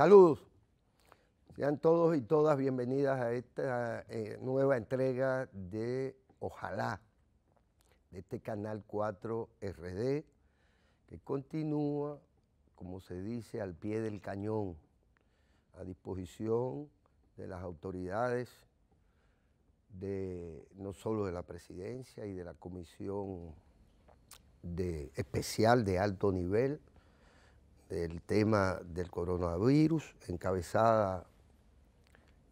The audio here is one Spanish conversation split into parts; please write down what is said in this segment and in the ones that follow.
Saludos. Sean todos y todas bienvenidas a esta eh, nueva entrega de Ojalá, de este canal 4 RD, que continúa, como se dice, al pie del cañón, a disposición de las autoridades, de, no solo de la presidencia y de la comisión de, especial de alto nivel, del tema del coronavirus, encabezada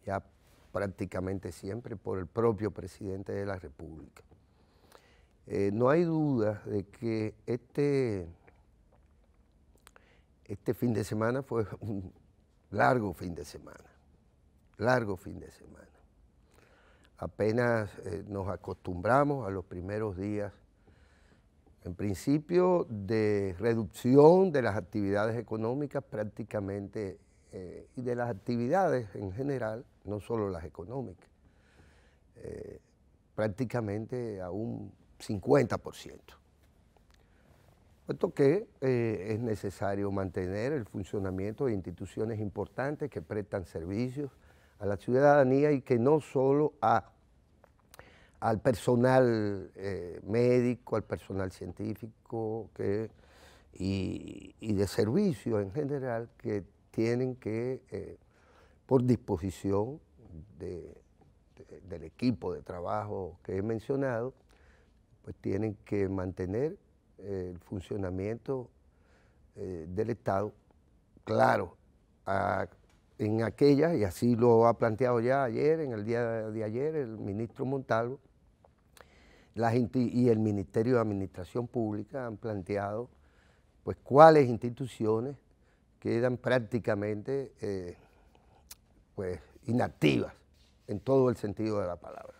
ya prácticamente siempre por el propio presidente de la República. Eh, no hay duda de que este, este fin de semana fue un largo fin de semana, largo fin de semana. Apenas eh, nos acostumbramos a los primeros días en principio de reducción de las actividades económicas prácticamente eh, y de las actividades en general, no solo las económicas, eh, prácticamente a un 50%. Puesto que eh, es necesario mantener el funcionamiento de instituciones importantes que prestan servicios a la ciudadanía y que no solo a al personal eh, médico, al personal científico y, de servicio en general que tienen que, eh, por disposición del equipo de trabajo que he mencionado, pues tienen que mantener eh, el funcionamiento del Estado, claro, en aquella, y así lo ha planteado ya ayer, en el día de ayer, el ministro Montalvo, y el Ministerio de Administración Pública han planteado pues cuáles instituciones quedan prácticamente eh, pues, inactivas en todo el sentido de la palabra.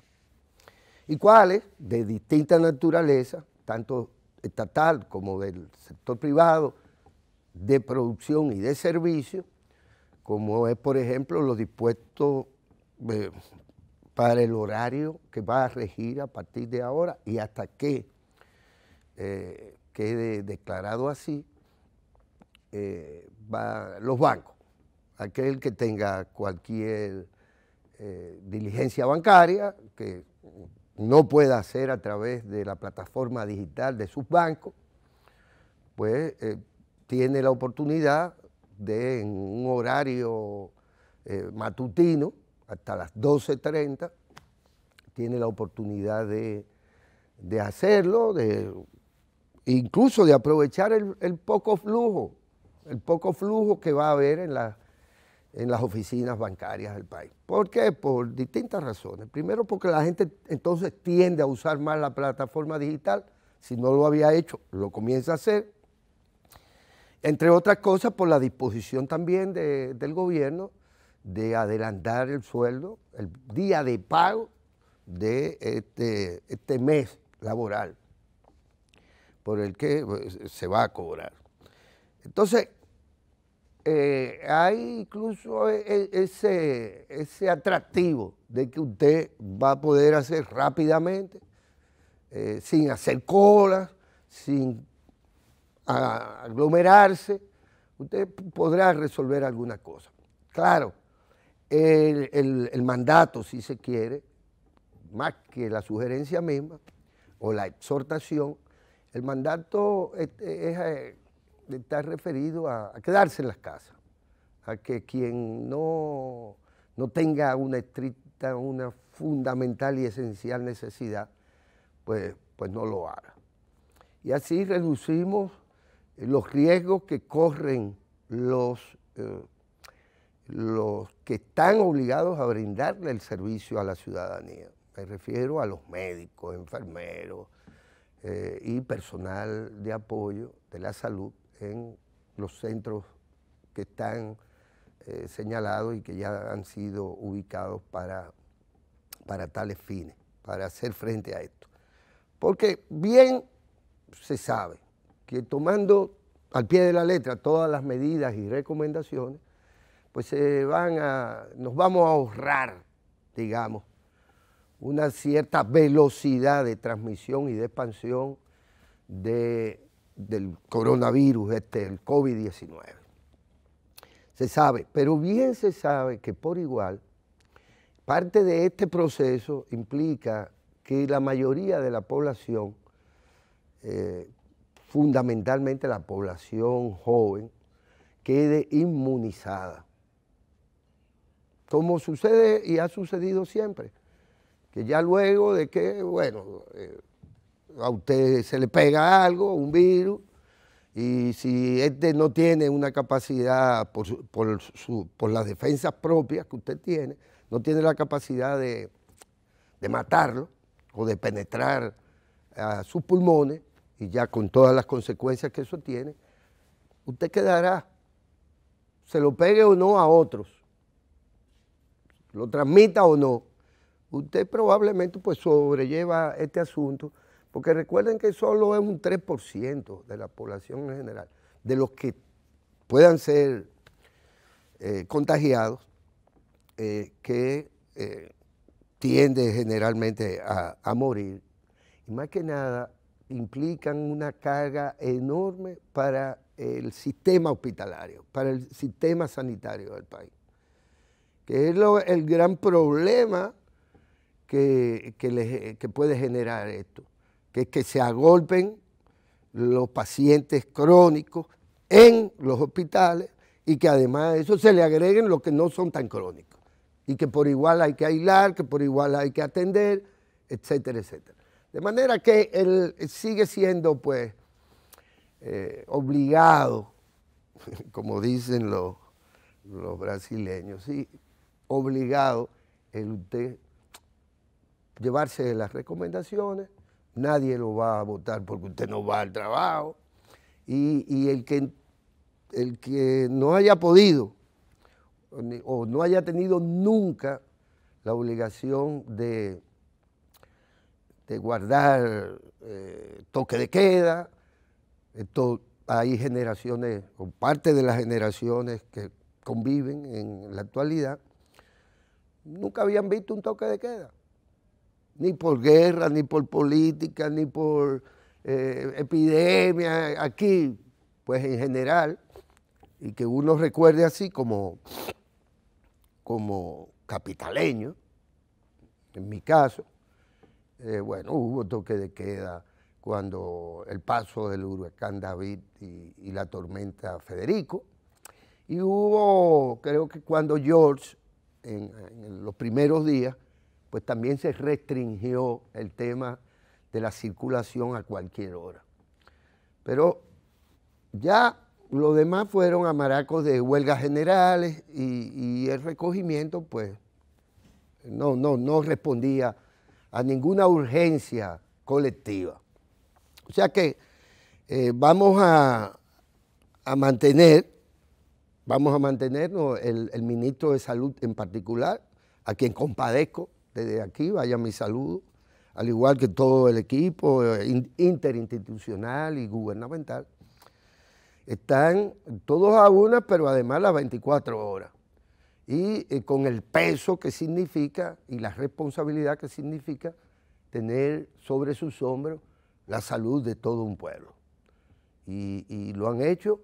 Y cuáles de distinta naturaleza, tanto estatal como del sector privado, de producción y de servicio, como es por ejemplo los dispuesto eh, para el horario que va a regir a partir de ahora y hasta que eh, quede declarado así, eh, los bancos, aquel que tenga cualquier eh, diligencia bancaria, que no pueda hacer a través de la plataforma digital de sus bancos, pues tiene la oportunidad de en un horario matutino hasta las 12.30, tiene la oportunidad de, hacerlo, de, incluso de aprovechar el, poco flujo, el poco flujo que va a haber en, en las oficinas bancarias del país. ¿Por qué? Por distintas razones. Primero porque la gente entonces tiende a usar más la plataforma digital, si no lo había hecho, lo comienza a hacer, entre otras cosas por la disposición también del gobierno de adelantar el sueldo, el día de pago de este, este mes laboral por el que pues, se va a cobrar. Entonces, hay eh, incluso e, e, ese, ese atractivo de que usted va a poder hacer rápidamente, eh, sin hacer colas, sin aglomerarse, usted podrá resolver alguna cosa. Claro, el, mandato, si se quiere, más que la sugerencia misma o la exhortación, el mandato eh, está referido a, quedarse en las casas, a que quien no, no tenga una estricta, una fundamental y esencial necesidad, pues, pues no lo haga. Y así reducimos los riesgos que corren los eh, los que están obligados a brindarle el servicio a la ciudadanía. Me refiero a los médicos, enfermeros eh, y personal de apoyo de la salud en los centros que están eh, señalados y que ya han sido ubicados para, para tales fines, para hacer frente a esto. Porque bien se sabe que tomando al pie de la letra todas las medidas y recomendaciones, pues se van a, nos vamos a ahorrar, digamos, una cierta velocidad de transmisión y de expansión del coronavirus, este, el COVID-19. Se sabe, pero bien se sabe que por igual, parte de este proceso implica que la mayoría de la población, eh, fundamentalmente la población joven, quede inmunizada como sucede y ha sucedido siempre, que ya luego de que, bueno, eh, a usted se le pega algo, un virus, y si este no tiene una capacidad por, las defensas propias que usted tiene, no tiene la capacidad de, de matarlo o de penetrar a sus pulmones, y ya con todas las consecuencias que eso tiene, usted quedará, se lo pegue o no a otros lo transmita o no, usted probablemente pues sobrelleva este asunto, porque recuerden que solo es un 3% de la población en general, de los que puedan ser eh, contagiados, eh, que eh, tiende generalmente a morir, y más que nada implican una carga enorme para el sistema hospitalario, para el sistema sanitario del país que es el gran problema que, puede generar esto, que es que se agolpen los pacientes crónicos en los hospitales y que además de eso se le agreguen los que no son tan crónicos y que por igual hay que aislar, que por igual hay que atender, etcétera, etcétera. De manera que él sigue siendo pues eh, obligado, como dicen los, los brasileños, ¿sí? obligado el usted llevarse las recomendaciones, nadie lo va a votar porque usted no va al trabajo, y, el, que, el que no haya podido o no haya tenido nunca la obligación de, de guardar eh, toque de queda. hay generaciones, o parte de las generaciones que conviven en la actualidad, nunca habían visto un toque de queda. Ni por guerra, ni por política, ni por eh, epidemia, aquí, pues en general, y que uno recuerde así como, como capitaleño, en mi caso, eh, bueno, hubo toque de queda cuando el paso del huracán David y, y la tormenta Federico, y hubo, creo que cuando George en, los primeros días, pues también se restringió el tema de la circulación a cualquier hora. Pero ya los demás fueron amaracos de huelgas generales y, el recogimiento, pues, no, no, no respondía a ninguna urgencia colectiva. O sea que eh, vamos a, a mantener Vamos a mantenernos, el, ministro de Salud en particular, a quien compadezco desde aquí, vaya mi saludo, al igual que todo el equipo eh, interinstitucional y gubernamental. Están todos a una, pero además las 24 horas. Y eh, con el peso que significa y la responsabilidad que significa tener sobre sus hombros la salud de todo un pueblo. y lo han hecho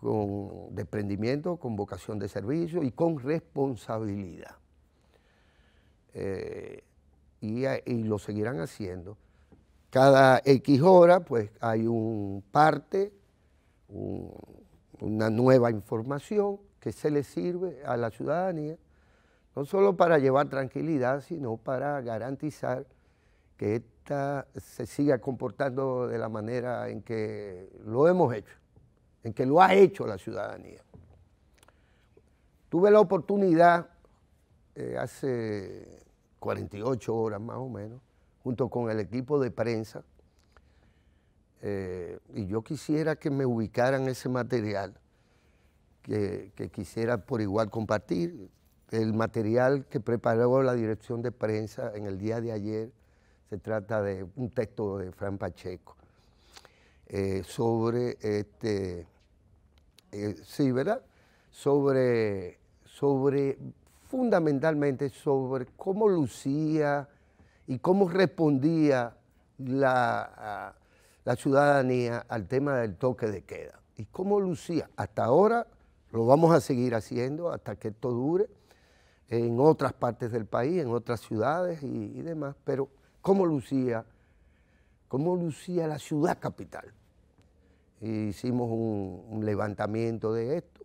con desprendimiento, con vocación de servicio y con responsabilidad. Eh, y, lo seguirán haciendo. Cada X hora, pues hay un parte, una nueva información que se le sirve a la ciudadanía, no solo para llevar tranquilidad, sino para garantizar que ésta se siga comportando de la manera en que lo hemos hecho en que lo ha hecho la ciudadanía. Tuve la oportunidad eh, hace 48 horas más o menos, junto con el equipo de prensa, eh, y yo quisiera que me ubicaran ese material que, quisiera por igual compartir. El material que preparó la dirección de prensa en el día de ayer se trata de un texto de Fran Pacheco. Eh, sobre este, eh, sí, ¿verdad? Sobre, sobre, fundamentalmente sobre cómo lucía y cómo respondía la, la ciudadanía al tema del toque de queda. Y cómo lucía. Hasta ahora lo vamos a seguir haciendo hasta que esto dure en otras partes del país, en otras ciudades y, y demás, pero cómo lucía, cómo lucía la ciudad capital hicimos un, levantamiento de esto,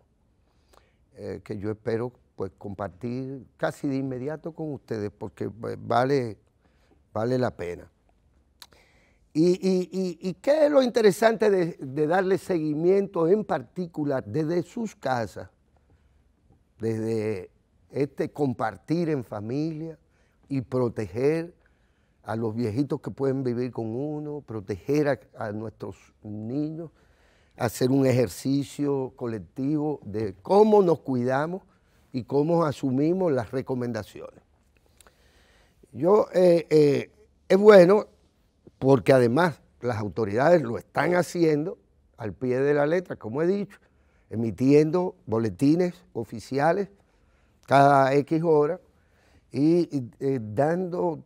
eh, que yo espero pues compartir casi de inmediato con ustedes, porque pues, vale, vale la pena. ¿Y, qué es lo interesante de, darle seguimiento en particular desde sus casas, desde este compartir en familia y proteger a los viejitos que pueden vivir con uno, proteger a nuestros niños, hacer un ejercicio colectivo de cómo nos cuidamos y cómo asumimos las recomendaciones. Yo, eh, eh, es bueno porque además las autoridades lo están haciendo al pie de la letra, como he dicho, emitiendo boletines oficiales cada X hora y, eh, dando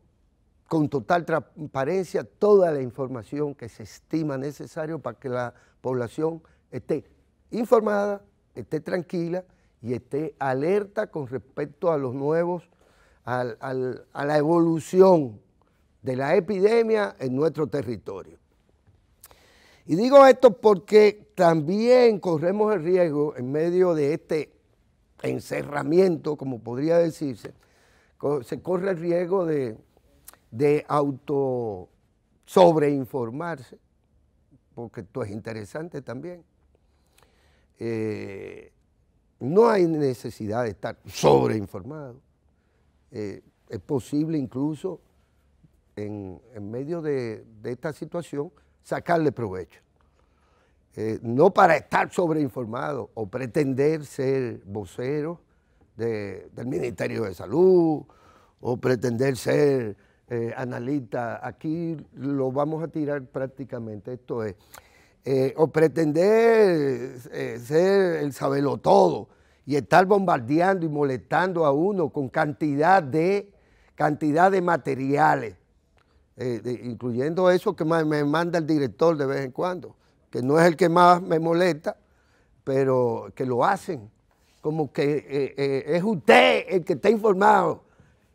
con total transparencia toda la información que se estima necesario para que la población esté informada, esté tranquila y esté alerta con respecto a los nuevos, a la evolución de la epidemia en nuestro territorio. Y digo esto porque también corremos el riesgo en medio de este encerramiento, como podría decirse, se corre el riesgo de de auto sobreinformarse, porque esto es interesante también. Eh, no hay necesidad de estar sobreinformado. Eh, es posible incluso en, medio de, esta situación sacarle provecho. Eh, no para estar sobreinformado o pretender ser vocero del Ministerio de Salud o pretender ser eh, analista, aquí lo vamos a tirar prácticamente, esto es, eh, o pretender eh, ser el sabelotodo todo y estar bombardeando y molestando a uno con cantidad de, cantidad de materiales, incluyendo eso que me manda el director de vez en cuando, que no es el que más me molesta, pero que lo hacen, como que es usted el que está informado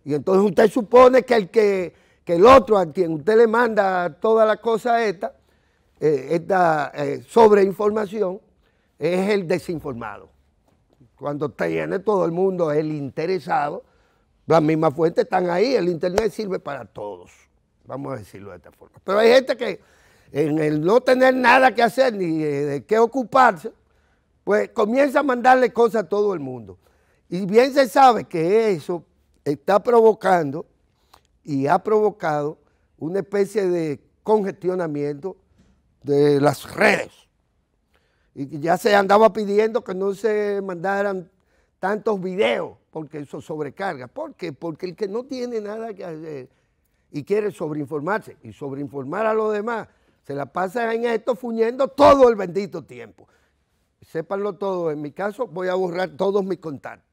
y entonces usted supone que el, que, el otro a quien usted le manda toda la cosa esta, eh, esta eh, sobreinformación, es el desinformado. Cuando tiene todo el mundo el interesado, las mismas fuentes están ahí, el Internet sirve para todos, vamos a decirlo de esta forma. Pero hay gente que en el no tener nada que hacer ni eh, de qué ocuparse, pues comienza a mandarle cosas a todo el mundo. Y bien se sabe que eso está provocando y ha provocado una especie de congestionamiento de las redes. Y ya se andaba pidiendo que no se mandaran tantos videos, porque eso sobrecarga. ¿Por qué? Porque el que no tiene nada que hacer y quiere sobreinformarse y sobreinformar a los demás, se la pasa en esto fuñendo todo el bendito tiempo. Sépanlo todo, en mi caso voy a borrar todos mis contactos.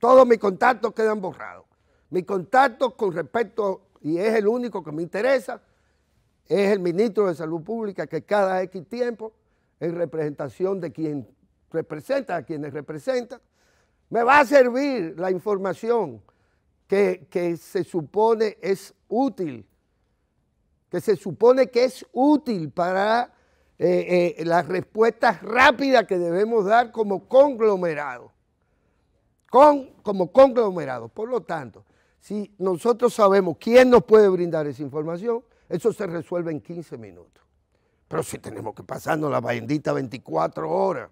Todos mis contactos quedan borrados. Mi contacto con respecto, y es el único que me interesa, es el ministro de Salud Pública que cada X tiempo, en representación de quien representa, a quienes representa, me va a servir la información que, se supone es útil, que se supone que es útil para eh, eh, las respuestas rápidas que debemos dar como conglomerado como conglomerado. Por lo tanto, si nosotros sabemos quién nos puede brindar esa información, eso se resuelve en 15 minutos. Pero si tenemos que pasarnos la bendita 24 horas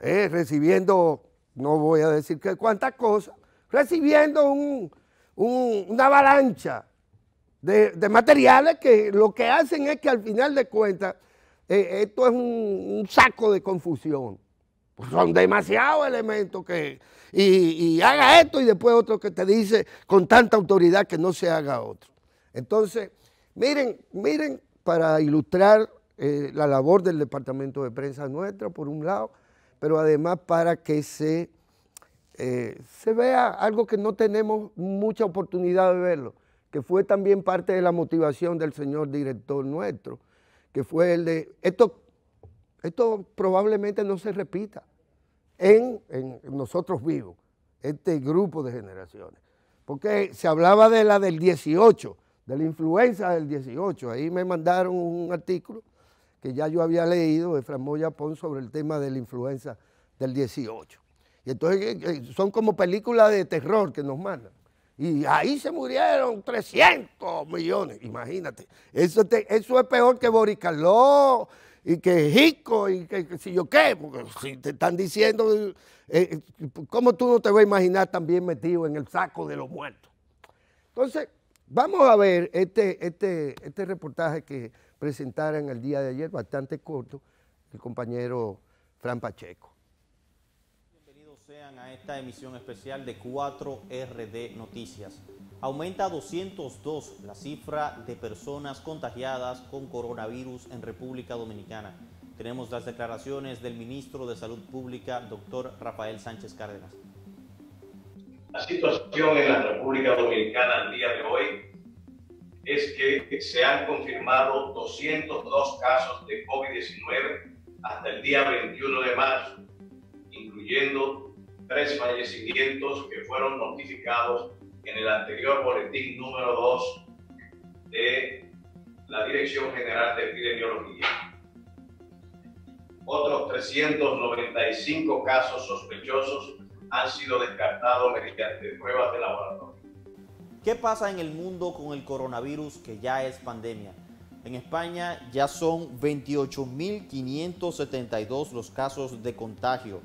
¿eh? recibiendo, no voy a decir que cuántas cosas, recibiendo una avalancha de, materiales que lo que hacen es que al final de cuentas eh, esto es un saco de confusión. Pues son demasiados elementos que... Y, haga esto y después otro que te dice con tanta autoridad que no se haga otro. Entonces, miren, miren para ilustrar eh, la labor del departamento de prensa nuestro por un lado, pero además para que se, eh, se vea algo que no tenemos mucha oportunidad de verlo, que fue también parte de la motivación del señor director nuestro, que fue el de, esto, esto probablemente no se repita en, nosotros vivos, este grupo de generaciones. Porque se hablaba de la del 18, de la influenza del 18. Ahí me mandaron un artículo que ya yo había leído de Fran Pons sobre el tema de la influenza del 18. Y entonces eh, eh, son como películas de terror que nos mandan. Y ahí se murieron 300 millones, imagínate. Eso, eso es peor que Boricarló y que rico, y que, si yo qué, porque si te están diciendo, eh, eh, ¿cómo tú no te vas a imaginar también metido en el saco de los muertos? Entonces, vamos a ver este, este, este reportaje que presentaron el día de ayer, bastante corto, el compañero Fran Pacheco. Bienvenidos sean a esta emisión especial de 4RD Noticias. Aumenta 202 la cifra de personas contagiadas con coronavirus en República Dominicana. Tenemos las declaraciones del ministro de Salud Pública, doctor Rafael Sánchez Cárdenas. La situación en la República Dominicana al día de hoy es que se han confirmado 202 casos de COVID-19 hasta el día 21 de marzo, incluyendo tres fallecimientos que fueron notificados en el anterior boletín número 2 de la Dirección General de Epidemiología. Otros 395 casos sospechosos han sido descartados mediante pruebas de laboratorio. ¿Qué pasa en el mundo con el coronavirus que ya es pandemia? En España ya son 28.572 los casos de contagio,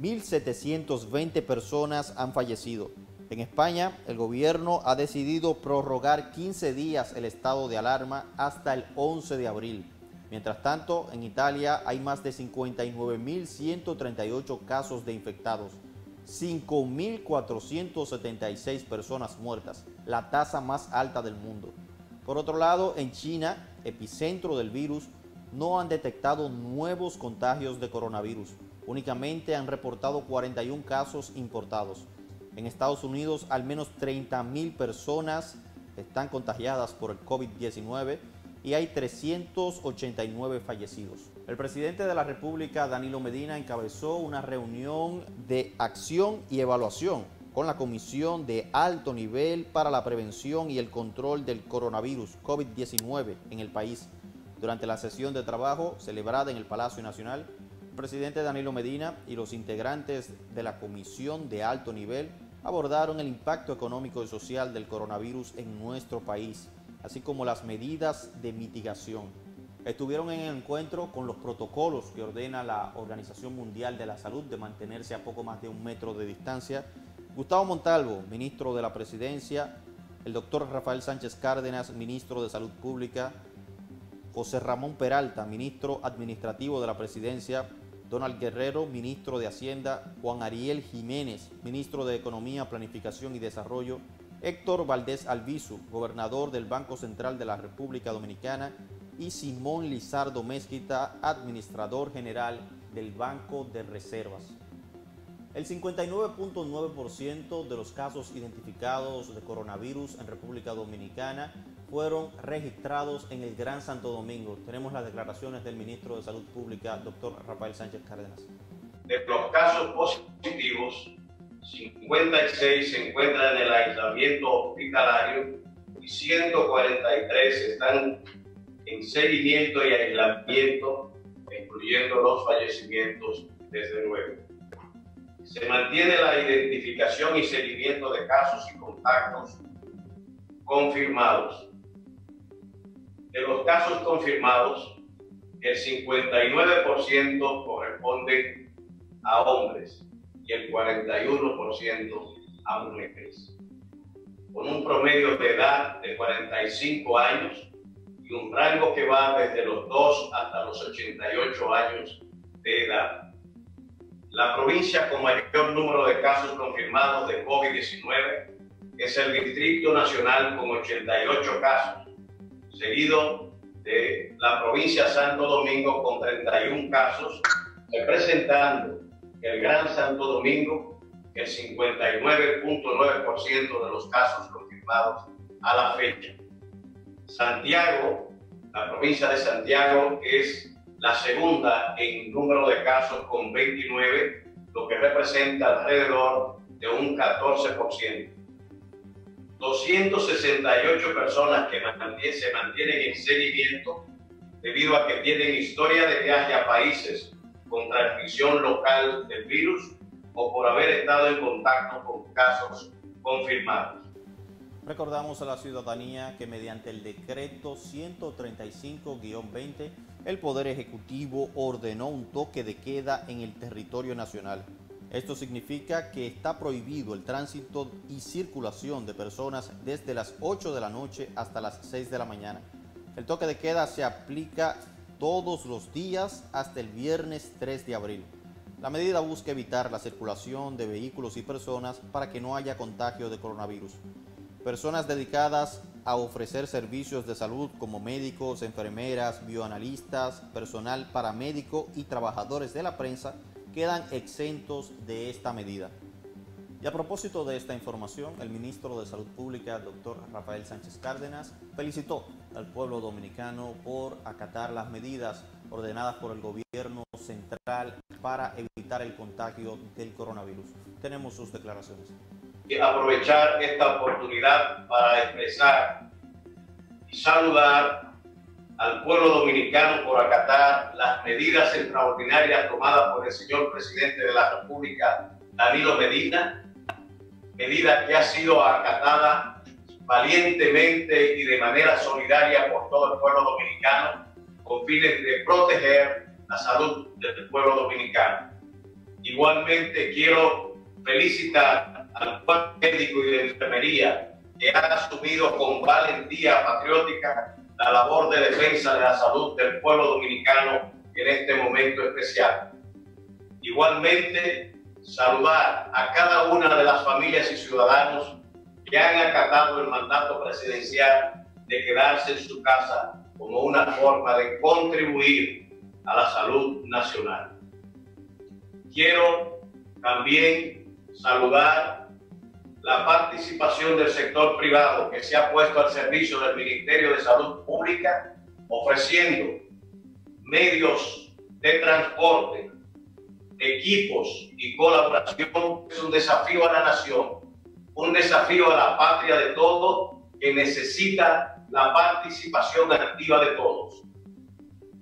1.720 personas han fallecido. En España, el gobierno ha decidido prorrogar 15 días el estado de alarma hasta el 11 de abril. Mientras tanto, en Italia hay más de 59.138 casos de infectados, 5.476 personas muertas, la tasa más alta del mundo. Por otro lado, en China, epicentro del virus, no han detectado nuevos contagios de coronavirus. Únicamente han reportado 41 casos importados. En Estados Unidos, al menos 30.000 personas están contagiadas por el COVID-19 y hay 389 fallecidos. El presidente de la República, Danilo Medina, encabezó una reunión de acción y evaluación con la Comisión de Alto Nivel para la Prevención y el Control del Coronavirus COVID-19 en el país. Durante la sesión de trabajo celebrada en el Palacio Nacional, presidente Danilo Medina y los integrantes de la Comisión de Alto Nivel abordaron el impacto económico y social del coronavirus en nuestro país, así como las medidas de mitigación. Estuvieron en encuentro con los protocolos que ordena la Organización Mundial de la Salud de mantenerse a poco más de un metro de distancia. Gustavo Montalvo, ministro de la Presidencia, el doctor Rafael Sánchez Cárdenas, ministro de Salud Pública, José Ramón Peralta, ministro administrativo de la Presidencia, Donald Guerrero, ministro de Hacienda, Juan Ariel Jiménez, ministro de Economía, Planificación y Desarrollo, Héctor Valdés Albizu, gobernador del Banco Central de la República Dominicana, y Simón Lizardo Mézquita, administrador general del Banco de Reservas. El 59.9% de los casos identificados de coronavirus en República Dominicana fueron registrados en el Gran Santo Domingo. Tenemos las declaraciones del ministro de Salud Pública, doctor Rafael Sánchez Cárdenas. De los casos positivos, 56 se encuentran en el aislamiento hospitalario y 143 están en seguimiento y aislamiento, incluyendo los fallecimientos, desde luego. Se mantiene la identificación y seguimiento de casos y contactos confirmados de los casos confirmados, el 59% corresponde a hombres y el 41% a mujeres, con un promedio de edad de 45 años y un rango que va desde los 2 hasta los 88 años de edad. La provincia con mayor número de casos confirmados de COVID-19 es el Distrito Nacional con 88 casos, seguido de la provincia de Santo Domingo con 31 casos, representando el Gran Santo Domingo, el 59.9% de los casos confirmados a la fecha. Santiago, la provincia de Santiago es la segunda en número de casos con 29, lo que representa alrededor de un 14%. 268 personas que también se mantienen en seguimiento debido a que tienen historia de viaje a países con transmisión local del virus o por haber estado en contacto con casos confirmados. Recordamos a la ciudadanía que mediante el decreto 135-20, el Poder Ejecutivo ordenó un toque de queda en el territorio nacional. Esto significa que está prohibido el tránsito y circulación de personas desde las 8 de la noche hasta las 6 de la mañana. El toque de queda se aplica todos los días hasta el viernes 3 de abril. La medida busca evitar la circulación de vehículos y personas para que no haya contagio de coronavirus. Personas dedicadas a ofrecer servicios de salud como médicos, enfermeras, bioanalistas, personal paramédico y trabajadores de la prensa quedan exentos de esta medida. Y a propósito de esta información, el ministro de Salud Pública, doctor Rafael Sánchez Cárdenas, felicitó al pueblo dominicano por acatar las medidas ordenadas por el gobierno central para evitar el contagio del coronavirus. Tenemos sus declaraciones. Aprovechar esta oportunidad para expresar y saludar al pueblo dominicano por acatar las medidas extraordinarias tomadas por el señor presidente de la República, Danilo Medina, medida que ha sido acatada valientemente y de manera solidaria por todo el pueblo dominicano, con fines de proteger la salud del pueblo dominicano. Igualmente quiero felicitar al cuerpo médico y de enfermería que ha asumido con valentía patriótica la labor de defensa de la salud del pueblo dominicano en este momento especial. Igualmente, saludar a cada una de las familias y ciudadanos que han acatado el mandato presidencial de quedarse en su casa como una forma de contribuir a la salud nacional. Quiero también saludar la participación del sector privado que se ha puesto al servicio del Ministerio de Salud Pública, ofreciendo medios de transporte, equipos y colaboración, es un desafío a la nación, un desafío a la patria de todos que necesita la participación activa de todos.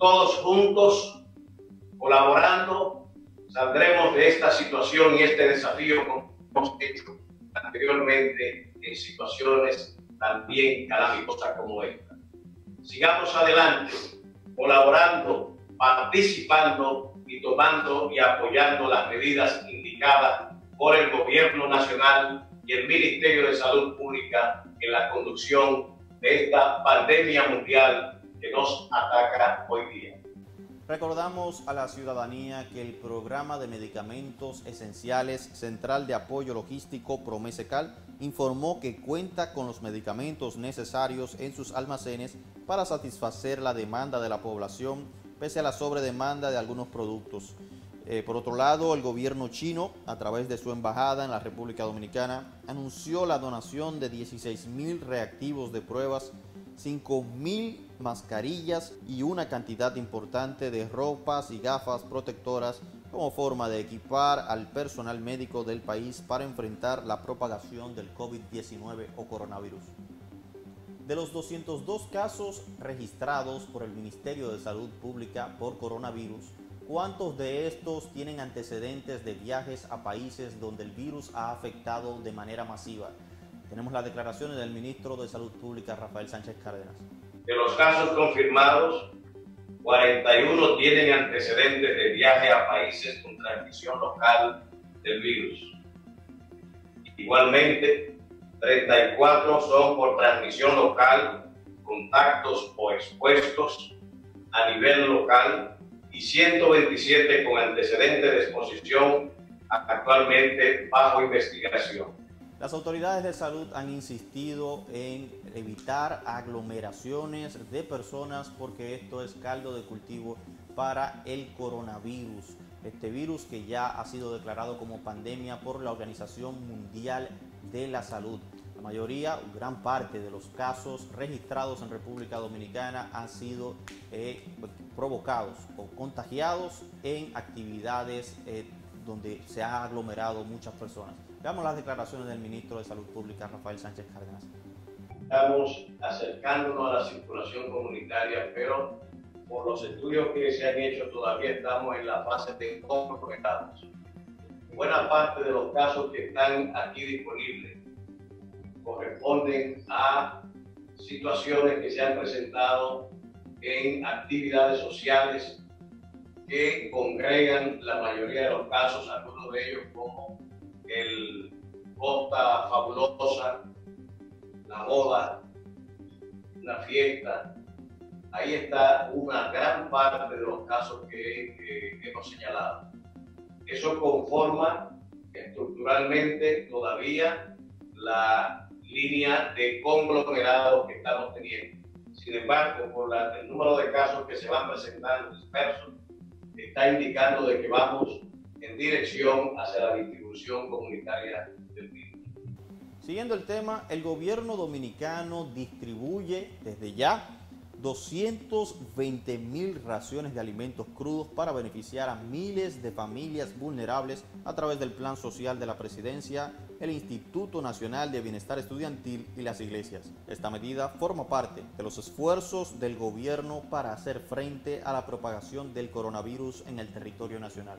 Todos juntos, colaborando, saldremos de esta situación y este desafío como hemos hecho anteriormente en situaciones también calamitosas como esta. Sigamos adelante, colaborando, participando y tomando y apoyando las medidas indicadas por el Gobierno Nacional y el Ministerio de Salud Pública en la conducción de esta pandemia mundial que nos ataca hoy día. Recordamos a la ciudadanía que el programa de medicamentos esenciales Central de Apoyo Logístico Promesecal informó que cuenta con los medicamentos necesarios en sus almacenes para satisfacer la demanda de la población pese a la sobredemanda de algunos productos. Eh, por otro lado, el gobierno chino, a través de su embajada en la República Dominicana, anunció la donación de 16 mil reactivos de pruebas, 5 mil mascarillas y una cantidad importante de ropas y gafas protectoras como forma de equipar al personal médico del país para enfrentar la propagación del COVID-19 o coronavirus. De los 202 casos registrados por el Ministerio de Salud Pública por coronavirus, ¿cuántos de estos tienen antecedentes de viajes a países donde el virus ha afectado de manera masiva? Tenemos las declaraciones del ministro de Salud Pública, Rafael Sánchez Cárdenas de los casos confirmados, 41 tienen antecedentes de viaje a países con transmisión local del virus. Igualmente, 34 son por transmisión local, contactos o expuestos a nivel local y 127 con antecedentes de exposición actualmente bajo investigación. Las autoridades de salud han insistido en evitar aglomeraciones de personas porque esto es caldo de cultivo para el coronavirus. Este virus que ya ha sido declarado como pandemia por la Organización Mundial de la Salud. La mayoría, gran parte de los casos registrados en República Dominicana han sido eh, provocados o contagiados en actividades eh, donde se han aglomerado muchas personas. Veamos las declaraciones del ministro de Salud Pública, Rafael Sánchez Cárdenas estamos acercándonos a la circulación comunitaria, pero por los estudios que se han hecho todavía estamos en la fase de conectados. Buena parte de los casos que están aquí disponibles corresponden a situaciones que se han presentado en actividades sociales que congregan la mayoría de los casos, algunos de ellos como el Costa Fabulosa, la boda, la fiesta. Ahí está una gran parte de los casos que, hemos señalado. Eso conforma estructuralmente todavía la línea de conglomerados que estamos teniendo. Sin embargo, por el número de casos que se van presentando dispersos, está indicando de que vamos en dirección hacia la distribución comunitaria del virus. Siguiendo el tema, el gobierno dominicano distribuye desde ya 220 mil raciones de alimentos crudos para beneficiar a miles de familias vulnerables a través del Plan Social de la Presidencia, el Instituto Nacional de Bienestar Estudiantil y las iglesias. Esta medida forma parte de los esfuerzos del gobierno para hacer frente a la propagación del coronavirus en el territorio nacional.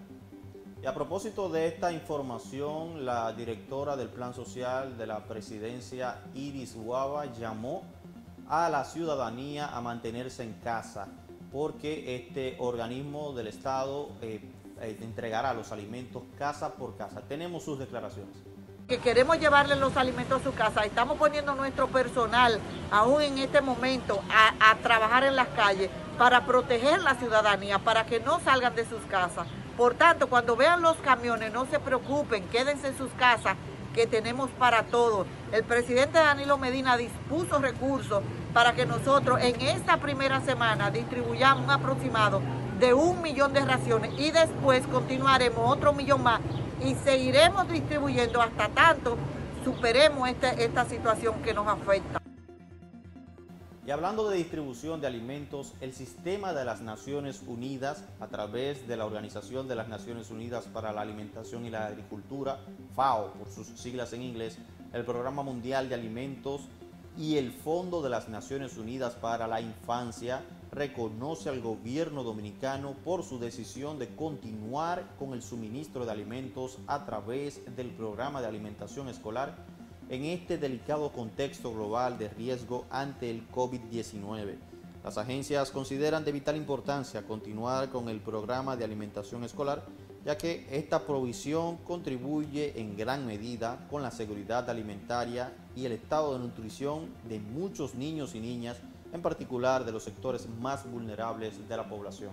Y a propósito de esta información, la directora del Plan Social de la Presidencia, Iris Guava, llamó a la ciudadanía a mantenerse en casa porque este organismo del Estado eh, eh, entregará los alimentos casa por casa. Tenemos sus declaraciones que queremos llevarle los alimentos a su casa. Estamos poniendo nuestro personal, aún en este momento, a, a, trabajar en las calles para proteger la ciudadanía, para que no salgan de sus casas. Por tanto, cuando vean los camiones, no se preocupen, quédense en sus casas, que tenemos para todos. El presidente Danilo Medina dispuso recursos para que nosotros en esta primera semana distribuyamos un aproximado de un millón de raciones y después continuaremos otro millón más y seguiremos distribuyendo hasta tanto superemos este, esta situación que nos afecta. Y hablando de distribución de alimentos, el sistema de las Naciones Unidas, a través de la Organización de las Naciones Unidas para la Alimentación y la Agricultura, FAO por sus siglas en inglés, el Programa Mundial de Alimentos y el Fondo de las Naciones Unidas para la Infancia, reconoce al gobierno dominicano por su decisión de continuar con el suministro de alimentos a través del Programa de Alimentación Escolar en este delicado contexto global de riesgo ante el COVID-19. Las agencias consideran de vital importancia continuar con el programa de alimentación escolar, ya que esta provisión contribuye en gran medida con la seguridad alimentaria y el estado de nutrición de muchos niños y niñas, en particular de los sectores más vulnerables de la población.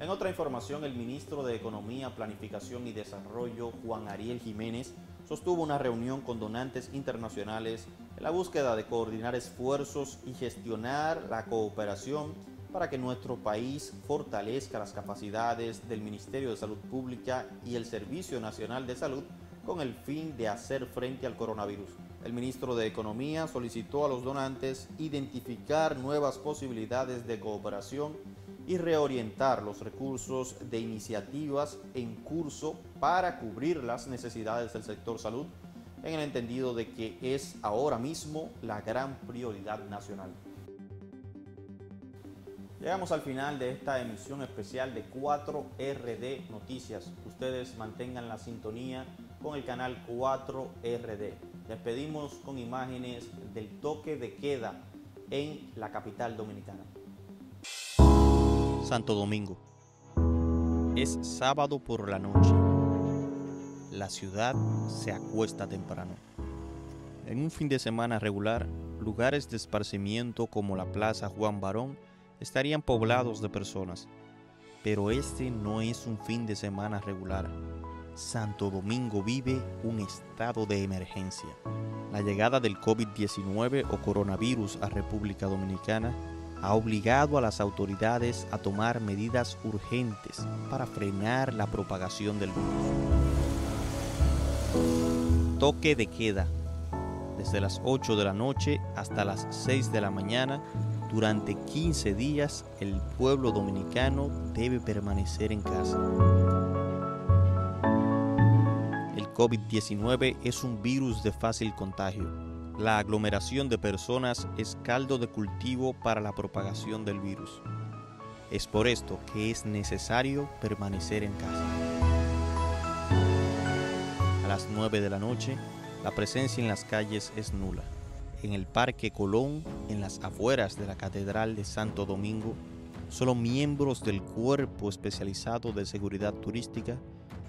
En otra información, el ministro de Economía, Planificación y Desarrollo, Juan Ariel Jiménez, sostuvo una reunión con donantes internacionales en la búsqueda de coordinar esfuerzos y gestionar la cooperación para que nuestro país fortalezca las capacidades del Ministerio de Salud Pública y el Servicio Nacional de Salud con el fin de hacer frente al coronavirus. El ministro de Economía solicitó a los donantes identificar nuevas posibilidades de cooperación y reorientar los recursos de iniciativas en curso para cubrir las necesidades del sector salud en el entendido de que es ahora mismo la gran prioridad nacional. Llegamos al final de esta emisión especial de 4RD Noticias. Ustedes mantengan la sintonía con el canal 4RD. pedimos con imágenes del toque de queda en la capital dominicana. Santo Domingo. Es sábado por la noche. La ciudad se acuesta temprano. En un fin de semana regular, lugares de esparcimiento como la Plaza Juan Barón estarían poblados de personas. Pero este no es un fin de semana regular. Santo Domingo vive un estado de emergencia. La llegada del COVID-19 o coronavirus a República Dominicana ha obligado a las autoridades a tomar medidas urgentes para frenar la propagación del virus. Toque de queda. Desde las 8 de la noche hasta las 6 de la mañana, durante 15 días el pueblo dominicano debe permanecer en casa. El COVID-19 es un virus de fácil contagio la aglomeración de personas es caldo de cultivo para la propagación del virus. Es por esto que es necesario permanecer en casa. A las 9 de la noche, la presencia en las calles es nula. En el Parque Colón, en las afueras de la Catedral de Santo Domingo, solo miembros del Cuerpo Especializado de Seguridad Turística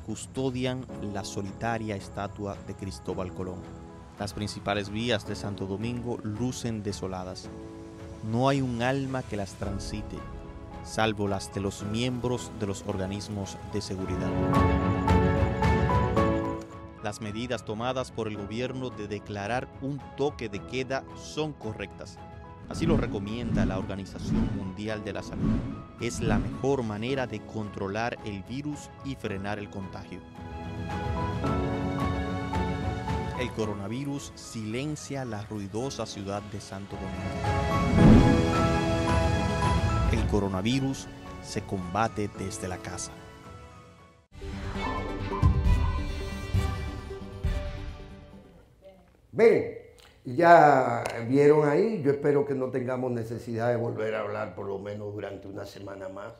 custodian la solitaria estatua de Cristóbal Colón. Las principales vías de Santo Domingo lucen desoladas. No hay un alma que las transite, salvo las de los miembros de los organismos de seguridad. Las medidas tomadas por el gobierno de declarar un toque de queda son correctas. Así lo recomienda la Organización Mundial de la Salud. Es la mejor manera de controlar el virus y frenar el contagio. El coronavirus silencia la ruidosa ciudad de Santo Domingo. El coronavirus se combate desde la casa. Bien, ya vieron ahí, yo espero que no tengamos necesidad de volver a hablar por lo menos durante una semana más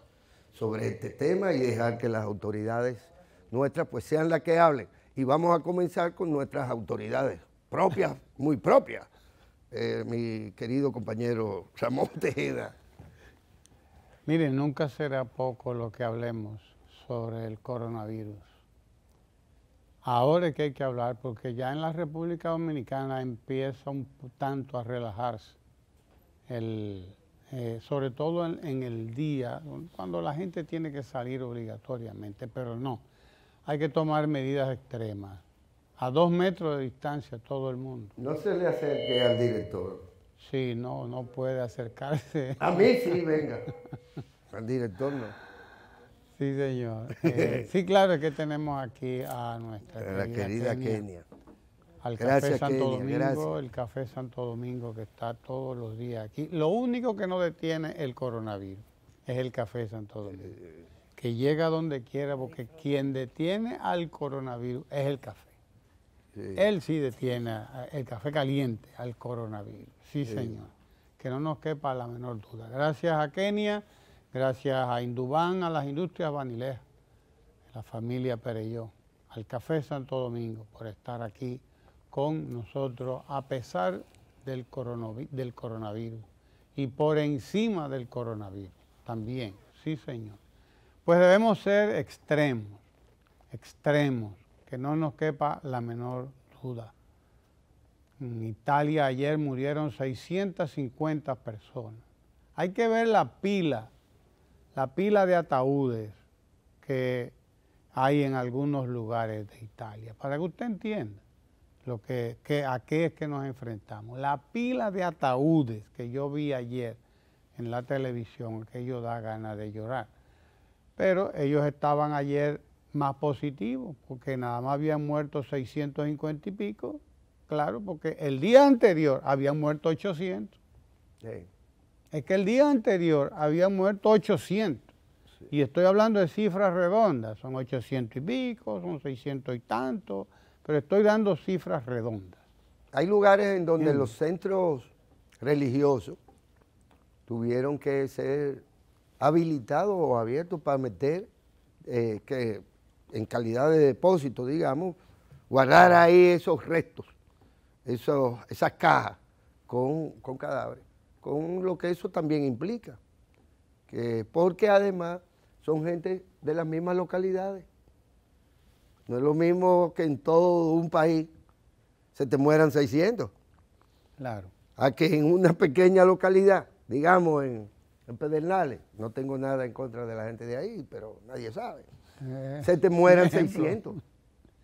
sobre este tema y dejar que las autoridades nuestras pues sean las que hablen y vamos a comenzar con nuestras autoridades propias, muy propias. Eh, mi querido compañero Ramón Tejeda. Miren, nunca será poco lo que hablemos sobre el coronavirus. Ahora es que hay que hablar porque ya en la República Dominicana empieza un tanto a relajarse, eh, sobre todo en el día, cuando la gente tiene que salir obligatoriamente, pero no hay que tomar medidas extremas. A dos metros de distancia todo el mundo. No se le acerque al director. Sí, no, no puede acercarse. A mí sí, venga. Al director no. Sí, señor. Eh, sí, claro, es que tenemos aquí a nuestra querida, Kenia. Al Café Santo Kenia, Domingo, el Café Santo Domingo que está todos los días aquí. Lo único que no detiene el coronavirus es el Café Santo Domingo. Eh, que llega donde quiera, porque quien detiene al coronavirus es el café. Él sí detiene el café caliente al coronavirus. Sí, señor. Que no nos quepa la menor duda. Gracias a Kenia, gracias a Indubán, a las industrias vanilejas, a la familia Pereyó, al Café Santo Domingo por estar aquí con nosotros a pesar del coronavirus y por encima del coronavirus también. Sí, señor. Pues debemos ser extremos, extremos, que no nos quepa la menor duda. En Italia ayer murieron 650 personas. Hay que ver la pila, la pila de ataúdes que hay en algunos lugares de Italia, para que usted entienda lo que, a qué es que nos enfrentamos. La pila de ataúdes que yo vi ayer en la televisión, que yo da ganas de llorar. Pero ellos estaban ayer más positivos, porque nada más habían muerto 650 y pico, claro, porque el día anterior habían muerto 800. Es que el día anterior habían muerto 800. Y estoy hablando de cifras redondas, son 800 y pico, son 600 y tanto, pero estoy dando cifras redondas. Hay lugares en donde los centros religiosos tuvieron que ser habilitado o abierto para meter, eh, que en calidad de depósito, digamos, guardar ahí esos restos, esos, esas cajas con, cadáveres, con lo que eso también implica, que, porque además son gente de las mismas localidades. No es lo mismo que en todo un país se te mueran 600. Claro. A que en una pequeña localidad, digamos en Pedernales, no tengo nada en contra de la gente de ahí, pero nadie sabe. Eh, Se te mueran 600,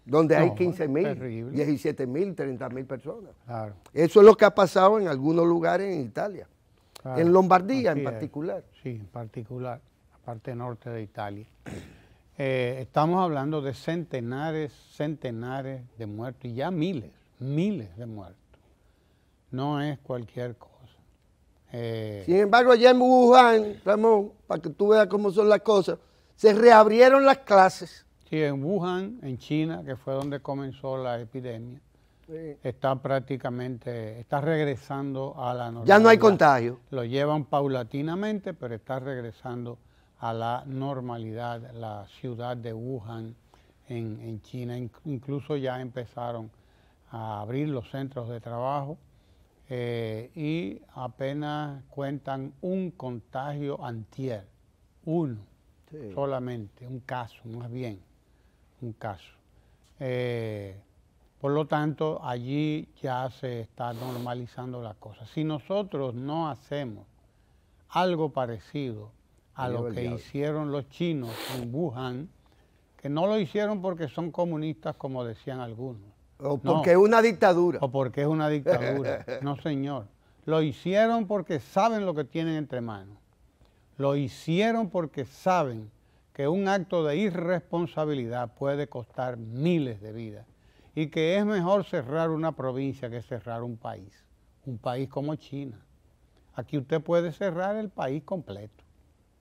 donde hay 15 mil, 17 mil, 30 mil personas. Eso es lo que ha pasado en algunos lugares en Italia, en Lombardía en particular. Sí, en particular, la parte norte de Italia. Eh, estamos hablando de centenares, centenares de muertos, y ya miles, miles de muertos. No es cualquier cosa. Eh, Sin embargo, allá en Wuhan, Ramón, para que tú veas cómo son las cosas, se reabrieron las clases. Sí, en Wuhan, en China, que fue donde comenzó la epidemia, está prácticamente, está regresando a la normalidad. Ya no hay contagio. Lo llevan paulatinamente, pero está regresando a la normalidad la ciudad de Wuhan en China. Incluso ya empezaron a abrir los centros de trabajo eh, y apenas cuentan un contagio antier, uno solamente, un caso, más bien, un caso. Eh, por lo tanto, allí ya se está normalizando la cosa. Si nosotros no hacemos algo parecido a lo que hicieron los chinos en Wuhan, que no lo hicieron porque son comunistas, como decían algunos, o porque es una dictadura. O porque es una dictadura. No, señor. Lo hicieron porque saben lo que tienen entre manos. Lo hicieron porque saben que un acto de irresponsabilidad puede costar miles de vidas y que es mejor cerrar una provincia que cerrar un país, un país como China. Aquí usted puede cerrar el país completo,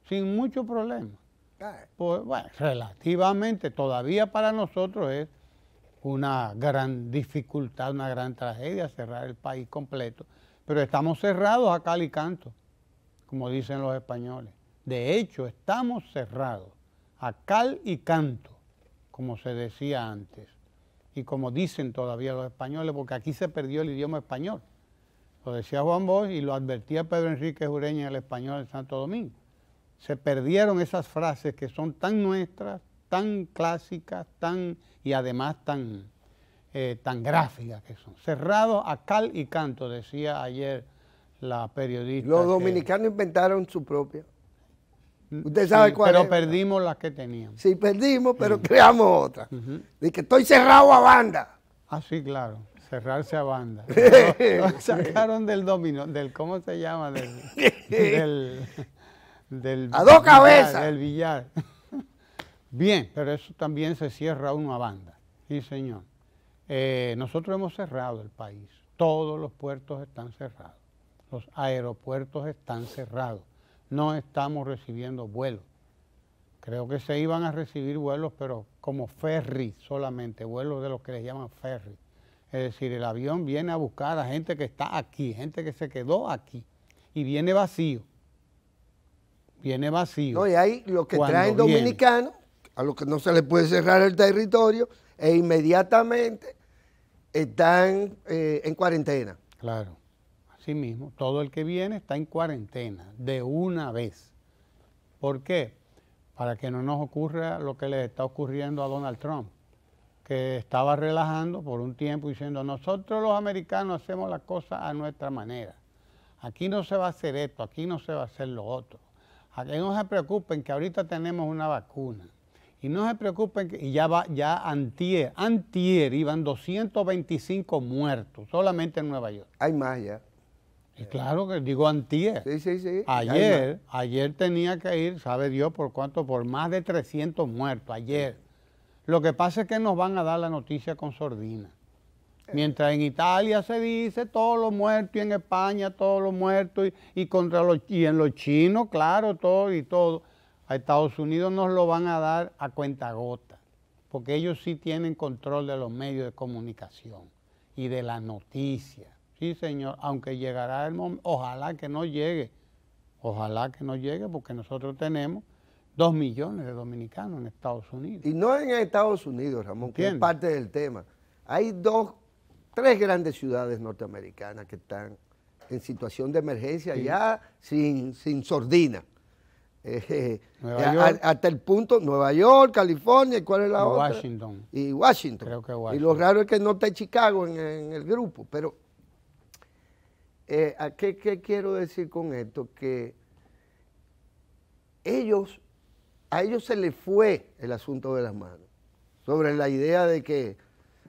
sin mucho problema. Pues, relativamente, todavía para nosotros es una gran dificultad, una gran tragedia cerrar el país completo, pero estamos cerrados a cal y canto, como dicen los españoles. De hecho, estamos cerrados a cal y canto, como se decía antes, y como dicen todavía los españoles, porque aquí se perdió el idioma español. Lo decía Juan Bosch y lo advertía Pedro Enrique Jureña, el español de Santo Domingo. Se perdieron esas frases que son tan nuestras, tan clásicas tan, y además tan, eh, tan gráficas que son. Cerrados a cal y canto, decía ayer la periodista. Los dominicanos inventaron su propia. Mm, Usted sabe sí, Pero perdimos las que teníamos. Sí, perdimos, pero mm. creamos otra. Dice, De que estoy cerrado a banda. Ah, sí, claro. Cerrarse a banda. sacaron del dominó, del, ¿cómo se llama? Del, del, del a dos cabezas. Del billar. Bien, pero eso también se cierra una banda. Sí, señor. Eh, nosotros hemos cerrado el país. Todos los puertos están cerrados. Los aeropuertos están cerrados. No estamos recibiendo vuelos. Creo que se iban a recibir vuelos, pero como ferry solamente, vuelos de los que les llaman ferry. Es decir, el avión viene a buscar a gente que está aquí, gente que se quedó aquí y viene vacío. Viene vacío. No, y ahí lo que traen dominicanos a los que no se les puede cerrar el territorio e inmediatamente están eh, en cuarentena. Claro, así mismo, todo el que viene está en cuarentena de una vez. ¿Por qué? Para que no nos ocurra lo que le está ocurriendo a Donald Trump, que estaba relajando por un tiempo diciendo, nosotros los americanos hacemos las cosas a nuestra manera. Aquí no se va a hacer esto, aquí no se va a hacer lo otro. Aquí no se preocupen que ahorita tenemos una vacuna y no se preocupen, que ya, va, ya antier, antier iban 225 muertos solamente en Nueva York. Hay más ya. Y claro que digo antier. Sí, sí, sí. Ayer, ayer tenía que ir, sabe Dios por cuánto, por más de 300 muertos, ayer. Lo que pasa es que nos van a dar la noticia con sordina. Eh. Mientras en Italia se dice todos los muertos y en España todos los muertos y, contra los, y en los chinos, claro, todo y todo. A Estados Unidos nos lo van a dar a cuenta gota, porque ellos sí tienen control de los medios de comunicación y de la noticia. Sí, señor, aunque llegará el momento, ojalá que no llegue, ojalá que no llegue, porque nosotros tenemos dos millones de dominicanos en Estados Unidos. Y no en Estados Unidos, Ramón, que es parte del tema. Hay dos, tres grandes ciudades norteamericanas que están en situación de emergencia ya sin, sin sordina. Eh, eh, hasta el punto, Nueva York, California, cuál es la Washington. otra? Y Washington. Y lo raro es que no está Chicago en, el grupo. Pero, eh, ¿a qué, quiero decir con esto? Que ellos, a ellos se les fue el asunto de las manos. Sobre la idea de que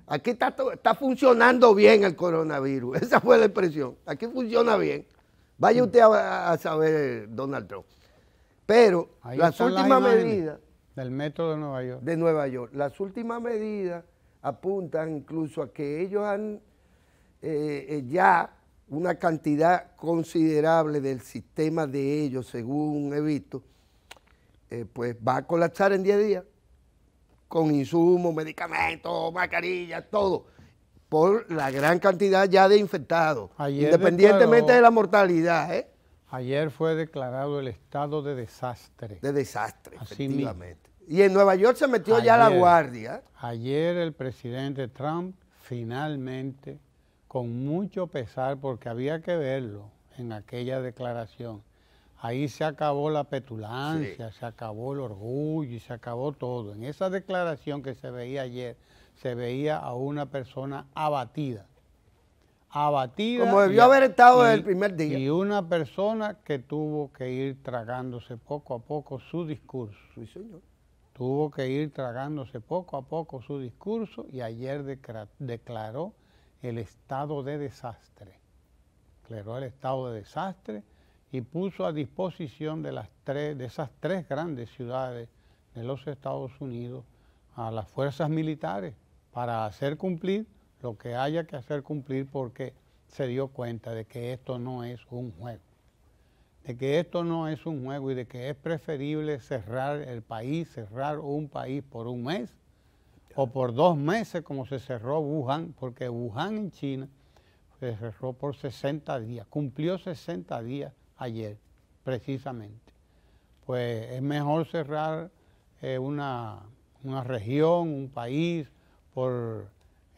aquí está, está funcionando bien el coronavirus. Esa fue la expresión. Aquí funciona bien. Vaya usted a saber, Donald Trump. Pero las últimas medidas... Del método de Nueva York. De Nueva York. Las últimas medidas apuntan incluso a que ellos han eh, eh, ya una cantidad considerable del sistema de ellos, según he visto, eh, pues va a colapsar en 10 días con insumos, medicamentos, mascarillas, todo, por la gran cantidad ya de infectados, independientemente de la mortalidad. ¿eh? Ayer fue declarado el estado de desastre. De desastre, Y en Nueva York se metió ya la guardia. Ayer el presidente Trump finalmente, con mucho pesar, porque había que verlo en aquella declaración, ahí se acabó la petulancia, se acabó el orgullo y se acabó todo. En esa declaración que se veía ayer, se veía a una persona abatida abatida. Como y, haber estado el primer día. Y una persona que tuvo que ir tragándose poco a poco su discurso. Sí, señor. Tuvo que ir tragándose poco a poco su discurso y ayer declaró el estado de desastre. Declaró el estado de desastre y puso a disposición de, las tres, de esas tres grandes ciudades de los Estados Unidos a las fuerzas militares para hacer cumplir lo que haya que hacer cumplir porque se dio cuenta de que esto no es un juego, de que esto no es un juego y de que es preferible cerrar el país, cerrar un país por un mes o por dos meses como se cerró Wuhan, porque Wuhan en China se cerró por 60 días, cumplió 60 días ayer precisamente. Pues es mejor cerrar eh, una región, un país por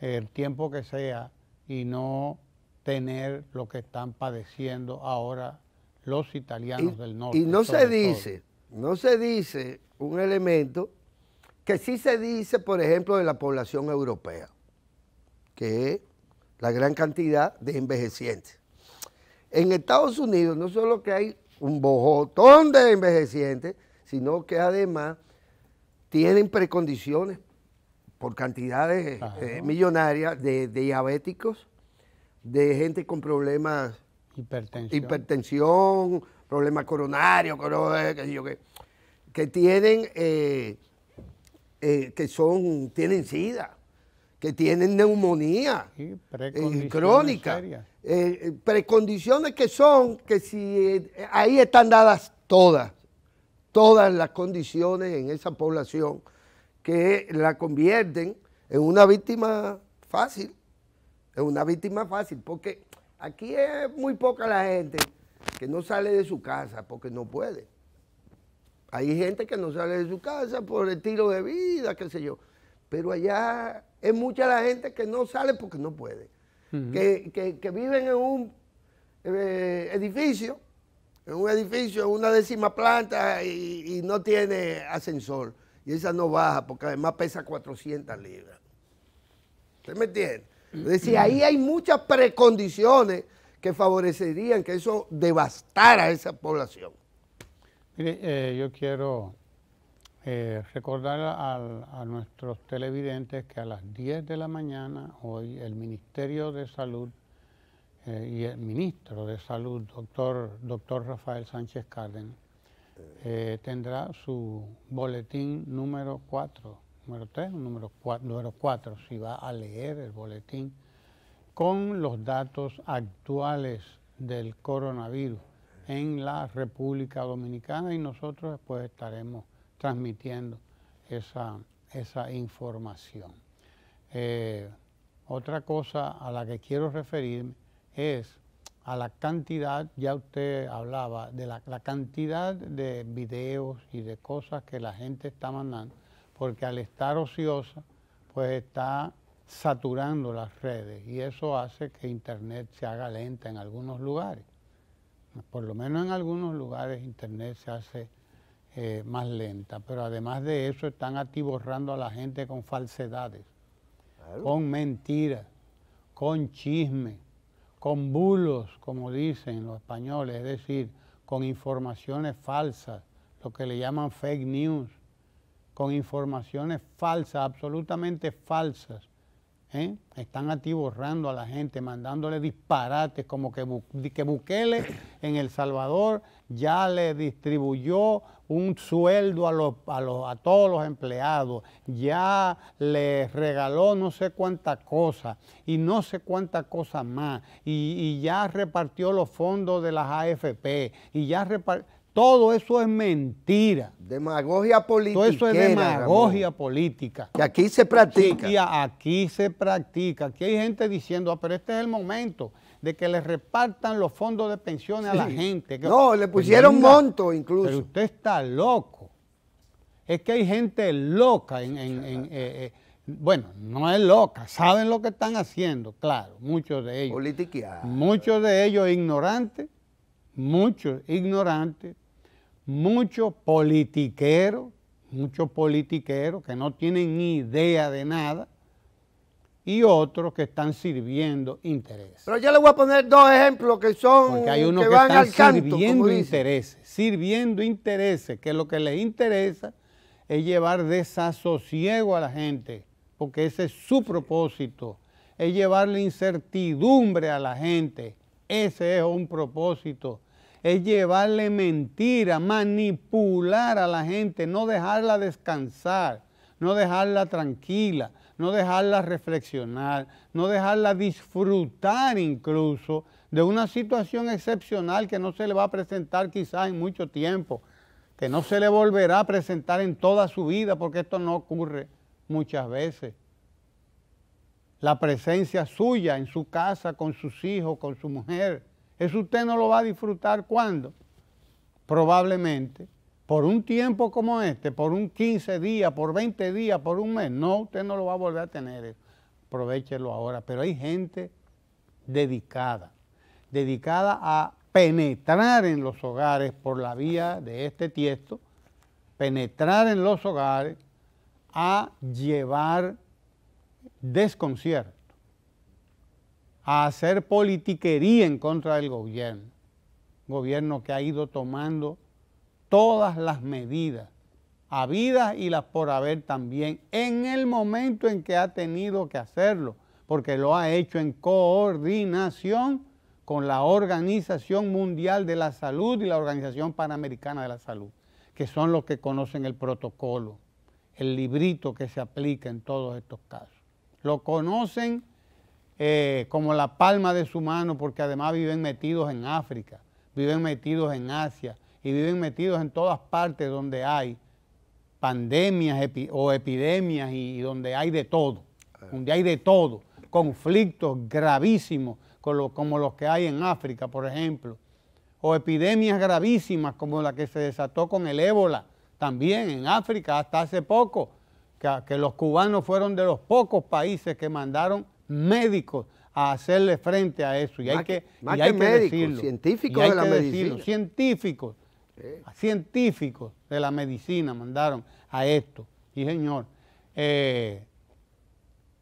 el tiempo que sea y no tener lo que están padeciendo ahora los italianos del norte. Y no se dice, no se dice un elemento que sí se dice, por ejemplo, de la población europea, que es la gran cantidad de envejecientes. En Estados Unidos no solo que hay un bojotón de envejecientes, sino que además tienen precondiciones por cantidades eh, millonarias de, diabéticos, de gente con problemas... Hipertensión. Hipertensión, problemas coronarios, eh, que, tienen... Eh, que son, tienen sida, que tienen neumonía crónica, precondiciones que son, que si ahí están dadas todas, todas las condiciones en esa población que la convierten en una víctima fácil, en una víctima fácil, porque aquí es muy poca la gente que no sale de su casa porque no puede. Hay gente que no sale de su casa por el estilo de vida, qué sé yo. Pero allá es mucha la gente que no sale porque no puede. que, viven en un eh, edificio, en un edificio, en una décima planta y no tiene ascensor y esa no baja porque además pesa 400 libras. ¿Usted me entiende? Es decir, ahí hay muchas precondiciones que favorecerían que eso devastara a esa población. Mire, eh, yo quiero eh, recordar a, nuestros televidentes que a las 10 de la mañana hoy el Ministerio de Salud eh, y el ministro de Salud, doctor, doctor Rafael Sánchez Cárdenas, eh, tendrá su boletín número 4, número 3 número 4, si va a leer el boletín, con los datos actuales del coronavirus en la República Dominicana y nosotros después estaremos transmitiendo esa, esa información. Eh, otra cosa a la que quiero referirme es a la cantidad, ya usted hablaba, de la, cantidad de videos y de cosas que la gente está mandando, porque al estar ociosa, pues está saturando las redes y eso hace que Internet se haga lenta en algunos lugares. Por lo menos en algunos lugares Internet se hace eh, más lenta, pero además de eso están atiborrando a la gente con falsedades, con mentiras, con chismes con bulos, como dicen los españoles, es decir, con informaciones falsas, lo que le llaman fake news, con informaciones falsas, absolutamente falsas, ¿eh? Están atiborrando a la gente, mandándole disparates, como que, que Bukele en El Salvador ya le distribuyó un sueldo a, los, todos los empleados, ya le regaló no sé cuántas cosas y no sé cuántas cosas más, y, y ya repartió los fondos de las AFP, y ya repartió todo eso es mentira. Demagogia política. Todo eso es demagogia política. Que aquí se practica. aquí se practica. Aquí hay gente diciendo, ah, pero este es el momento de que le repartan los fondos de pensiones a la gente. no, pues, le pusieron monto incluso. Pero usted está loco. Es que hay gente loca en... Eh, eh, bueno, no es loca, saben lo que están haciendo, claro, muchos de ellos. Politiquear. Muchos de ellos ignorantes, muchos ignorantes, muchos politiqueros, muchos politiqueros que no tienen ni idea de nada y otros que están sirviendo intereses. Pero yo le voy a poner dos ejemplos que son Porque hay unos que, están sirviendo intereses, sirviendo intereses, que lo que les interesa es llevar desasosiego a la gente, porque ese es su propósito, es llevarle incertidumbre a la gente, ese es un propósito es llevarle mentira, manipular a la gente, no dejarla descansar, no dejarla tranquila, no dejarla reflexionar, no dejarla disfrutar incluso de una situación excepcional que no se le va a presentar quizás en mucho tiempo, que no se le volverá a presentar en toda su vida, porque esto no ocurre muchas veces. La presencia suya en su casa, con sus hijos, con su mujer, eso usted no lo va a disfrutar cuando, probablemente, por un tiempo como este, por un 15 días, por 20 días, por un mes. No, usted no lo va a volver a tener. Aprovechelo ahora. Pero hay gente dedicada, dedicada a penetrar en los hogares por la vía de este tiesto, penetrar en los hogares a llevar desconcierto a hacer politiquería en contra del gobierno. Gobierno que ha ido tomando todas las medidas, habidas y las por haber también, en el momento en que ha tenido que hacerlo, porque lo ha hecho en coordinación con la Organización Mundial de la Salud y la Organización Panamericana de la Salud, que son los que conocen el protocolo, el librito que se aplica en todos estos casos. Lo conocen eh, como la palma de su mano, porque además viven metidos en África, viven metidos en Asia y viven metidos en todas partes donde hay pandemias o epidemias y, donde hay de todo, ah. donde hay de todo, conflictos gravísimos como los que hay en África, por ejemplo, o epidemias gravísimas como la que se desató con el ébola también en África hasta hace poco, que los cubanos fueron de los pocos países que mandaron médicos a hacerle frente a eso. Y hay que, hay que, científicos de la medicina. Científicos, científicos de la medicina mandaron a esto. Y señor, eh,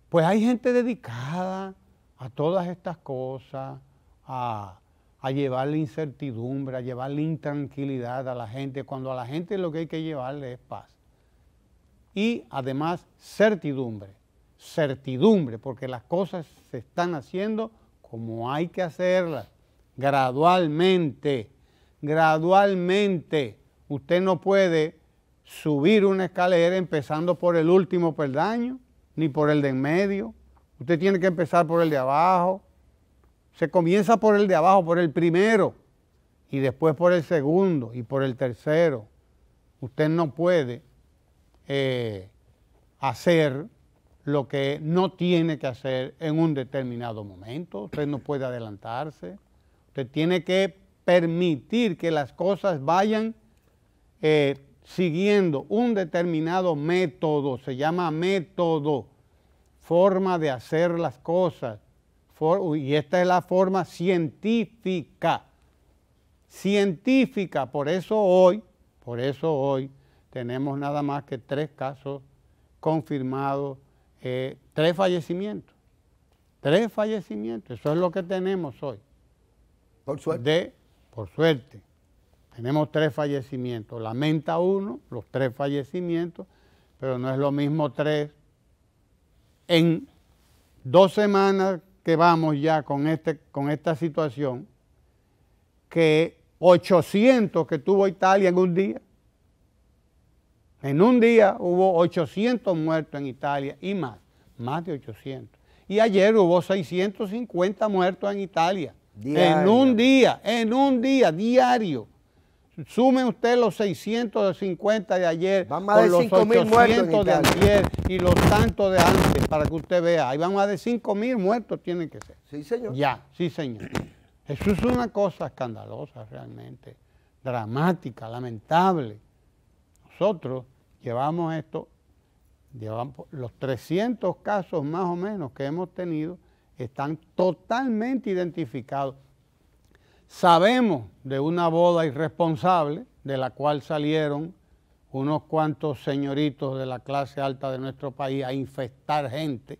pues hay gente dedicada a todas estas cosas, a, a llevarle incertidumbre, a llevarle intranquilidad a la gente, cuando a la gente lo que hay que llevarle es paz. Y además certidumbre certidumbre, porque las cosas se están haciendo como hay que hacerlas, gradualmente, gradualmente. Usted no puede subir una escalera empezando por el último peldaño, ni por el de en medio. Usted tiene que empezar por el de abajo. Se comienza por el de abajo, por el primero, y después por el segundo y por el tercero. Usted no puede eh, hacer lo que no tiene que hacer en un determinado momento. Usted no puede adelantarse. Usted tiene que permitir que las cosas vayan eh, siguiendo un determinado método. Se llama método, forma de hacer las cosas. y esta es la forma científica. Científica. Por eso hoy, por eso hoy tenemos nada más que tres casos confirmados eh, tres fallecimientos. Tres fallecimientos. Eso es lo que tenemos hoy. Por suerte. por suerte. Tenemos tres fallecimientos. Lamenta uno, los tres fallecimientos, pero no es lo mismo tres. En dos semanas que vamos ya con, este, con esta situación, que 800 que tuvo Italia en un día. En un día hubo 800 muertos en Italia y más, más de 800. Y ayer hubo 650 muertos en Italia. En un día, en un día, diario. Sume usted los 650 de ayer con los 800 de ayer y los tantos de antes para que usted vea. Ahí van más de 5 mil muertos tienen que ser. Sí, señor. Ya, sí, señor. Eso es una cosa escandalosa realmente, dramática, lamentable nosotros llevamos esto, los 300 casos más o menos que hemos tenido están totalmente identificados. Sabemos de una boda irresponsable de la cual salieron unos cuantos señoritos de la clase alta de nuestro país a infestar gente,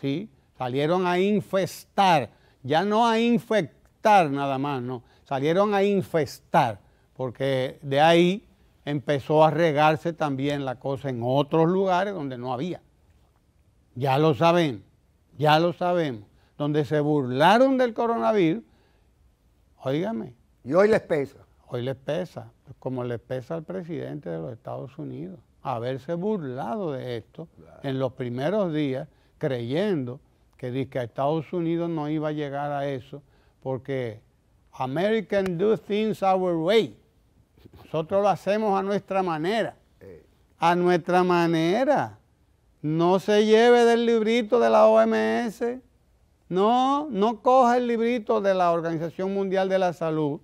¿sí? Salieron a infestar, ya no a infectar nada más, no, salieron a infestar, porque de ahí empezó a regarse también la cosa en otros lugares donde no había. Ya lo saben, ya lo sabemos. Donde se burlaron del coronavirus, oígame Y hoy les pesa. Hoy les pesa, pues como les pesa al presidente de los Estados Unidos, haberse burlado de esto en los primeros días, creyendo que, a Estados Unidos no iba a llegar a eso, porque American do things our way. Nosotros lo hacemos a nuestra manera. Eh. A nuestra manera. No se lleve del librito de la OMS. No, no coja el librito de la Organización Mundial de la Salud.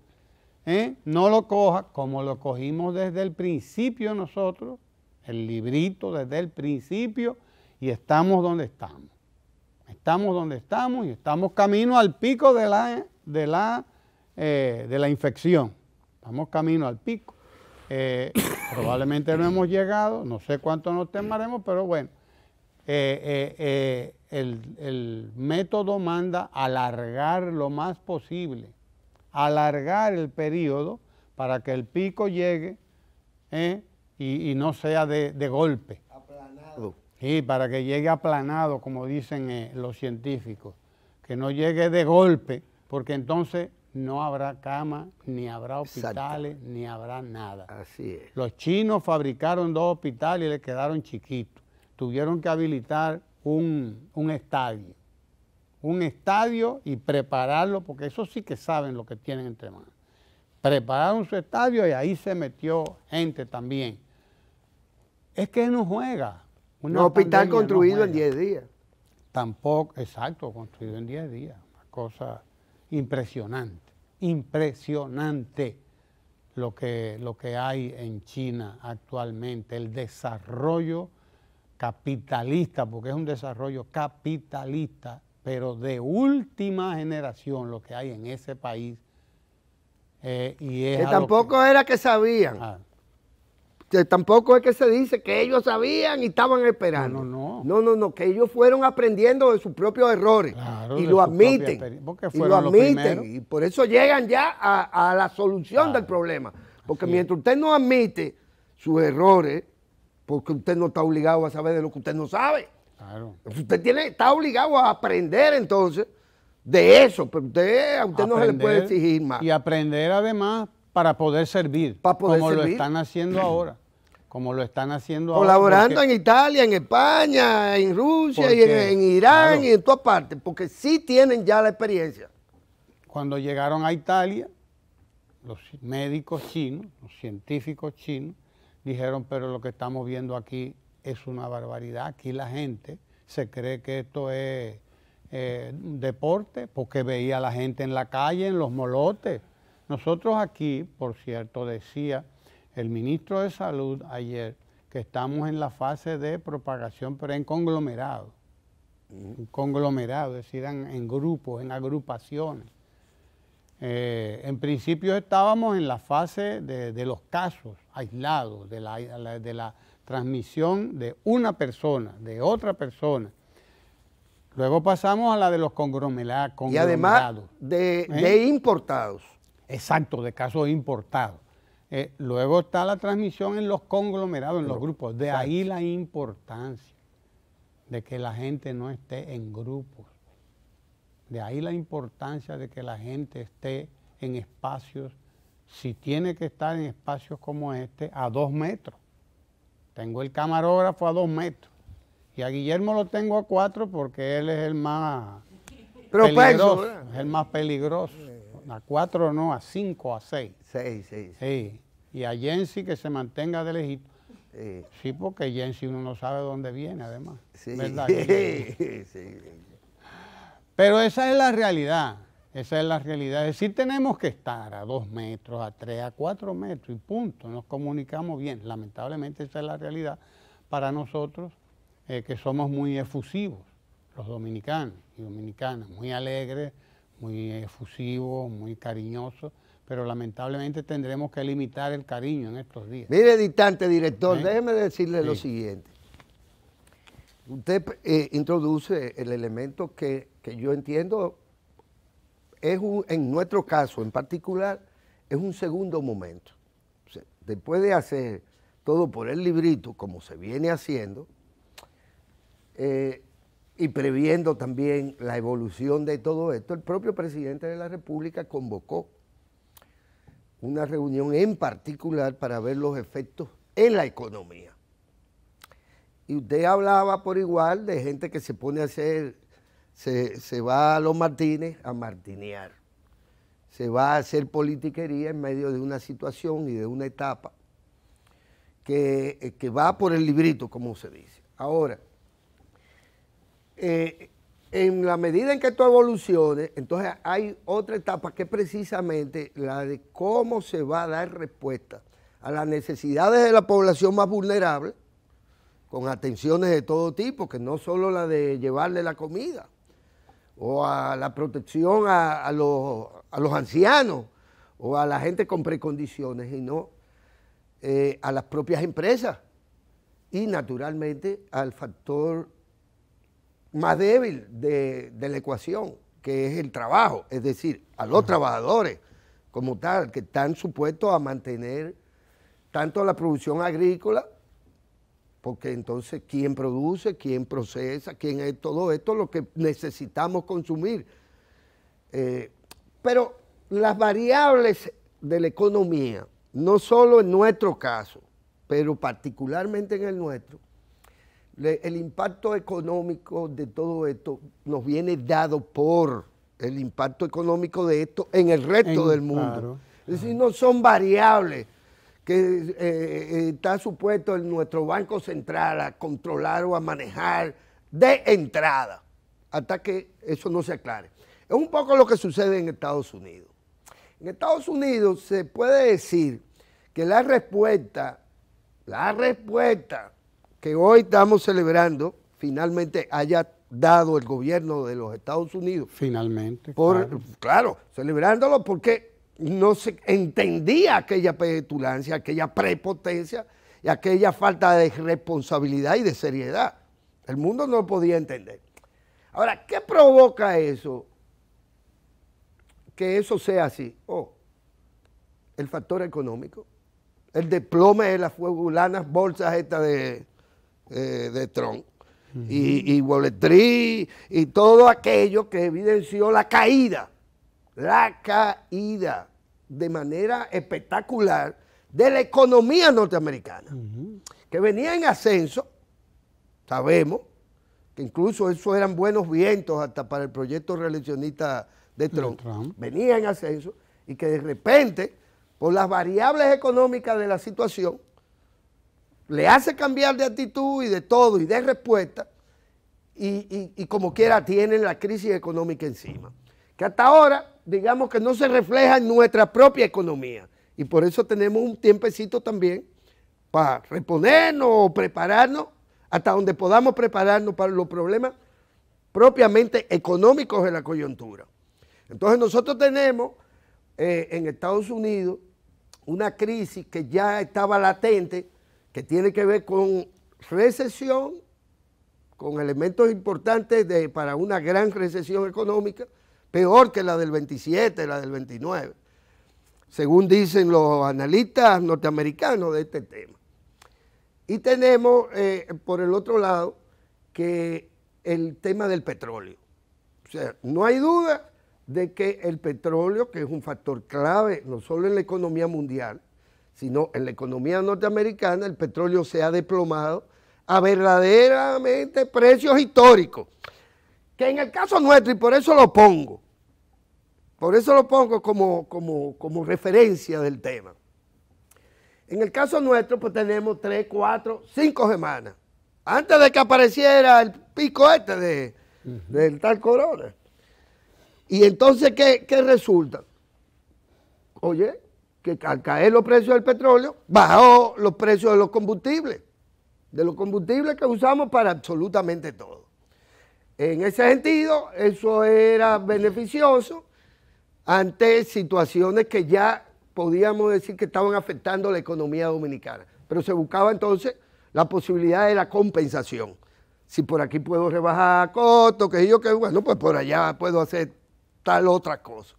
¿eh? No lo coja como lo cogimos desde el principio nosotros. El librito desde el principio y estamos donde estamos. Estamos donde estamos y estamos camino al pico de la, de la, eh, de la infección vamos camino al pico. Eh, probablemente no hemos llegado, no sé cuánto nos temaremos, pero bueno, eh, eh, el, método manda alargar lo más posible, alargar el periodo para que el pico llegue y, no sea de, de, golpe. Aplanado. Sí, para que llegue aplanado, como dicen los científicos, que no llegue de golpe, porque entonces no habrá cama, ni habrá hospitales, ni habrá nada. Así es. Los chinos fabricaron dos hospitales y le quedaron chiquitos. Tuvieron que habilitar un, estadio. Un estadio y prepararlo, porque eso sí que saben lo que tienen entre manos. Prepararon su estadio y ahí se metió gente también. Es que no juega. un hospital construido en 10 días. Tampoco, exacto, construido en 10 días. Una cosa impresionante impresionante lo que, lo que hay en China actualmente, el desarrollo capitalista, porque es un desarrollo capitalista, pero de última generación lo que hay en ese país. Eh, y que tampoco era que sabían. Ah. Eh, tampoco es que se dice que ellos sabían y estaban esperando. No, no, no. No, que ellos fueron aprendiendo de sus propios errores y, lo admiten, y lo admiten. y por eso llegan ya a, la solución del problema. Porque mientras usted no admite sus errores, porque usted no está obligado a saber de lo que usted no sabe. Usted tiene, está obligado a aprender entonces de eso, pero usted, a usted no se le puede exigir más. Y aprender además para poder servir, como lo están haciendo ahora. Como lo están haciendo Colaborando en Italia, en España, en Rusia, y en, Irán y en todas partes, porque sí tienen ya la experiencia. Cuando llegaron a Italia, los médicos chinos, los científicos chinos, dijeron, pero lo que estamos viendo aquí es una barbaridad. Aquí la gente se cree que esto es eh, deporte, porque veía a la gente en la calle, en los molotes. Nosotros aquí, por cierto, decía el ministro de Salud ayer que estamos en la fase de propagación, pero en conglomerado. En conglomerado, es decir, en, grupos, en agrupaciones. Eh, en principio estábamos en la fase de, los casos aislados, de la, transmisión de una persona, de otra persona. Luego pasamos a la de los conglomerados. Y además ¿Eh? de importados. Exacto, de casos importados. Eh, luego está la transmisión en los conglomerados, en los grupos. De ahí la importancia de que la gente no esté en grupos. De ahí la importancia de que la gente esté en espacios, si tiene que estar en espacios como este, a dos metros. Tengo el camarógrafo a dos metros. Y a Guillermo lo tengo a cuatro porque él es el más pues, es el más peligroso. A cuatro no, a cinco, a seis. Seis, seis. Sí. Y a Jensi que se mantenga del Egipto. Sí, porque Jensi uno no sabe dónde viene, además. Sí. ¿Verdad? sí. Pero esa es la realidad. Esa es la realidad. Es decir, tenemos que estar a dos metros, a tres, a cuatro metros y punto. Nos comunicamos bien. Lamentablemente esa es la realidad para nosotros, eh, que somos muy efusivos, los dominicanos y dominicanas, muy alegres, muy efusivo, muy cariñoso, pero lamentablemente tendremos que limitar el cariño en estos días. Mire, editante, director, ¿Eh? déjeme decirle lo siguiente. Usted eh, introduce el elemento que, yo entiendo es en nuestro caso en particular, es un segundo momento. después de hacer todo por el librito, como se viene haciendo, eh, y previendo también la evolución de todo esto, el propio presidente de la República convocó una reunión en particular para ver los efectos en la economía. Y usted hablaba por igual de gente que se pone a hacer, se, va a los Martínez a martinear, se va a hacer politiquería en medio de una situación y de una etapa que, eh, que va por el librito, como se dice. Ahora, eh, en la medida en que tú evoluciones, entonces hay otra etapa que es precisamente la de cómo se va a dar respuesta a las necesidades de la población más vulnerable, con atenciones de todo tipo, que no solo la de llevarle la comida, o a la protección a, los, ancianos, o a la gente con precondiciones, sino eh, a las propias empresas, y naturalmente al factor más débil de, la ecuación, que es el trabajo, es decir, a los trabajadores como tal, que están supuestos a mantener tanto la producción agrícola, porque entonces quién produce, quién procesa, quién es todo esto, lo que necesitamos consumir. Eh, pero las variables de la economía, no solo en nuestro caso, pero particularmente en el nuestro, el impacto económico de todo esto nos viene dado por el impacto económico de esto en el resto del mundo. Es decir, no son variables que eh, eh, está supuesto en nuestro Banco Central a controlar o a manejar de entrada, hasta que eso no se aclare. Es un poco lo que sucede en Estados Unidos. En Estados Unidos se puede decir que la respuesta, la respuesta que hoy estamos celebrando finalmente haya dado el gobierno de los Estados Unidos. Finalmente. claro. celebrándolo porque no se entendía aquella petulancia, aquella prepotencia y aquella falta de responsabilidad y de seriedad. El mundo no podía entender. Ahora, ¿qué provoca eso? Que eso sea así. Oh, el factor económico, el desplome de las fulanas bolsas estas de eh, de Trump. Y, y y todo aquello que evidenció la caída, la caída de manera espectacular de la economía norteamericana, que venía en ascenso, sabemos, que incluso eso eran buenos vientos hasta para el proyecto reeleccionista de Trump, Trump. venía en ascenso, y que de repente, por las variables económicas de la situación, le hace cambiar de actitud y de todo y de respuesta y, como quiera tienen la crisis económica encima, que hasta ahora digamos que no se refleja en nuestra propia economía y por eso tenemos un tiempecito también para reponernos o prepararnos hasta donde podamos prepararnos para los problemas propiamente económicos de la coyuntura. Entonces nosotros tenemos eh, en Estados Unidos una crisis que ya estaba latente que tiene que ver con recesión, con elementos importantes de, para una gran recesión económica, peor que la del 27, la del 29, según dicen los analistas norteamericanos de este tema. Y tenemos, eh, por el otro lado, que el tema del petróleo. O sea, no hay duda de que el petróleo, que es un factor clave no solo en la economía mundial, sino en la economía norteamericana el petróleo se ha desplomado a verdaderamente precios históricos. Que en el caso nuestro, y por eso lo pongo, por eso lo pongo como, como, referencia del tema. En el caso nuestro, pues tenemos tres, cuatro, cinco semanas. Antes de que apareciera el pico este de, del tal corona. Y entonces, ¿qué, qué resulta? Oye, que al caer los precios del petróleo, bajó los precios de los combustibles, de los combustibles que usamos para absolutamente todo. En ese sentido, eso era beneficioso ante situaciones que ya podíamos decir que estaban afectando la economía dominicana. Pero se buscaba entonces la posibilidad de la compensación. Si por aquí puedo rebajar costos, que yo que, bueno, pues por allá puedo hacer tal otra cosa.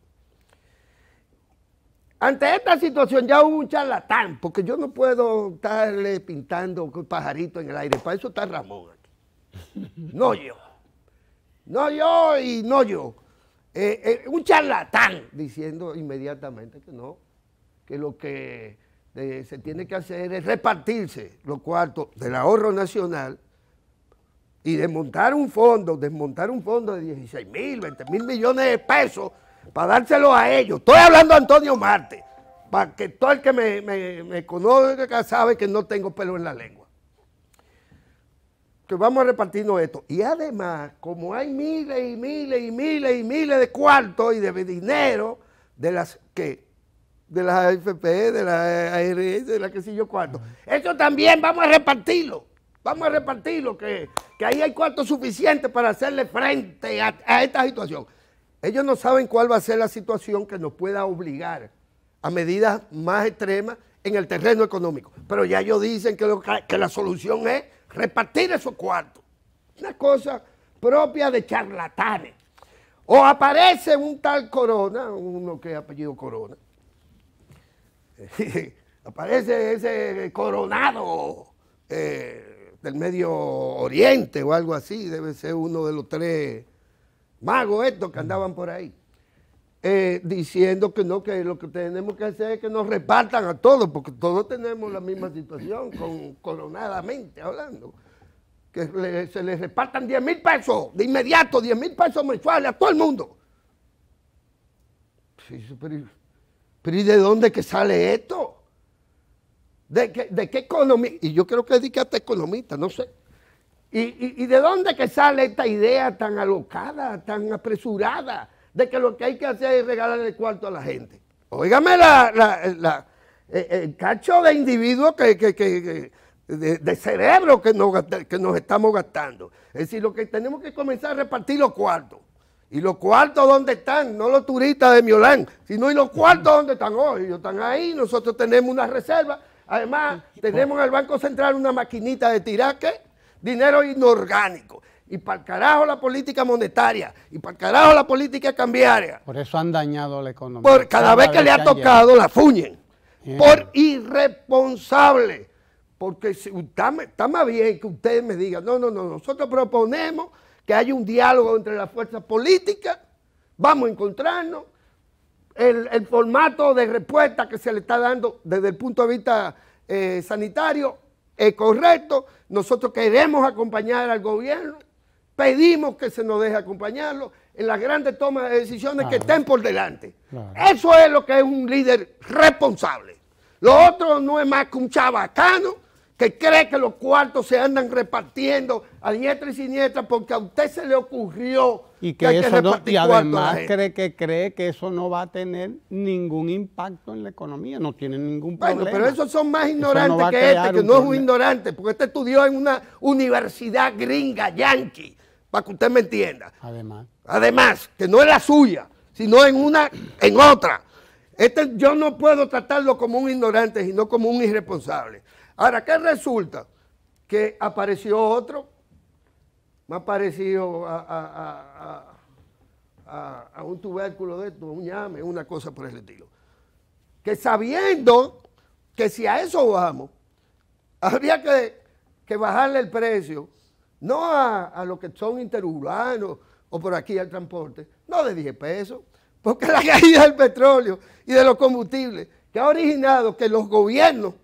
Ante esta situación ya hubo un charlatán, porque yo no puedo estarle pintando pajarito en el aire. Para eso está Ramón aquí. No yo. No yo y no yo. Eh, eh, un charlatán diciendo inmediatamente que no, que lo que eh, se tiene que hacer es repartirse los cuartos del ahorro nacional y desmontar un fondo, desmontar un fondo de 16 mil, 20 mil millones de pesos para dárselo a ellos. Estoy hablando a Antonio Marte, para que todo el que me, me, conozca sabe que no tengo pelo en la lengua que vamos a repartirnos esto. Y además, como hay miles y miles y miles y miles de cuartos y de dinero de las que de las AFP, de las ARS, de las que sé yo cuarto, Eso también vamos a repartirlo. Vamos a repartirlo, que, ahí hay cuartos suficiente para hacerle frente a esta situación. Ellos no saben cuál va a ser la situación que nos pueda obligar a medidas más extremas en el terreno económico. Pero ya ellos dicen que, la solución es repartir esos cuartos. Una cosa propia de charlatanes. O aparece un tal Corona, uno que es apellido Corona. aparece ese coronado eh, del Medio Oriente o algo así, debe ser uno de los tres mago estos que andaban por ahí, eh, diciendo que no, que lo que tenemos que hacer es que nos repartan a todos, porque todos tenemos la misma situación, con, coronadamente hablando. Que se les repartan 10 mil pesos de inmediato, 10 mil pesos mensuales a todo el mundo. pero, pero ¿y de dónde que sale esto? ¿De qué, economía? Y yo creo que es hasta economista, no sé. ¿Y, de dónde que sale esta idea tan alocada, tan apresurada, de que lo que hay que hacer es regalar el cuarto a la gente? Óigame eh, eh, el cacho de individuos que, de, cerebro que nos, estamos gastando. Es decir, lo que tenemos que comenzar a repartir los cuartos. ¿Y los cuartos dónde están? No los turistas de Miolán, sino ¿y los cuartos dónde están hoy? ellos están ahí, nosotros tenemos una reserva. Además, tenemos en el Banco Central una maquinita de tiraque dinero inorgánico. Y para el carajo la política monetaria, y para el carajo la política cambiaria. Por eso han dañado la economía. Por cada, vez, que le ha tocado, la fuñen. Eh. Por irresponsable. Porque está, más bien que ustedes me digan, no, no, no, nosotros proponemos que haya un diálogo entre las fuerzas políticas, vamos a encontrarnos. El, formato de respuesta que se le está dando desde el punto de vista eh, sanitario es correcto. Nosotros queremos acompañar al gobierno, pedimos que se nos deje acompañarlo en las grandes tomas de decisiones que estén por delante. Eso es lo que es un líder responsable. Lo otro no es más que un chabacano que cree que los cuartos se andan repartiendo a diestra y siniestra porque a usted se le ocurrió y que, hay que repartir no, y además cree que cree que eso no va a tener ningún impacto en la economía, no tiene ningún problema. Bueno, pero esos son más ignorantes que este, que no es un ignorante, porque este estudió en una universidad gringa, yankee, para que usted me entienda. Además. Además, que no es la suya, sino en una, en otra. Este, yo no puedo tratarlo como un ignorante, sino como un irresponsable. Ahora, ¿qué resulta? Que apareció otro, más parecido a, un tubérculo de esto, un llame, una cosa por el estilo. Que sabiendo que si a eso vamos, habría que, que bajarle el precio, no a, lo que son interurbanos o por aquí al transporte, no de 10 pesos, porque la caída del petróleo y de los combustibles que ha originado que los gobiernos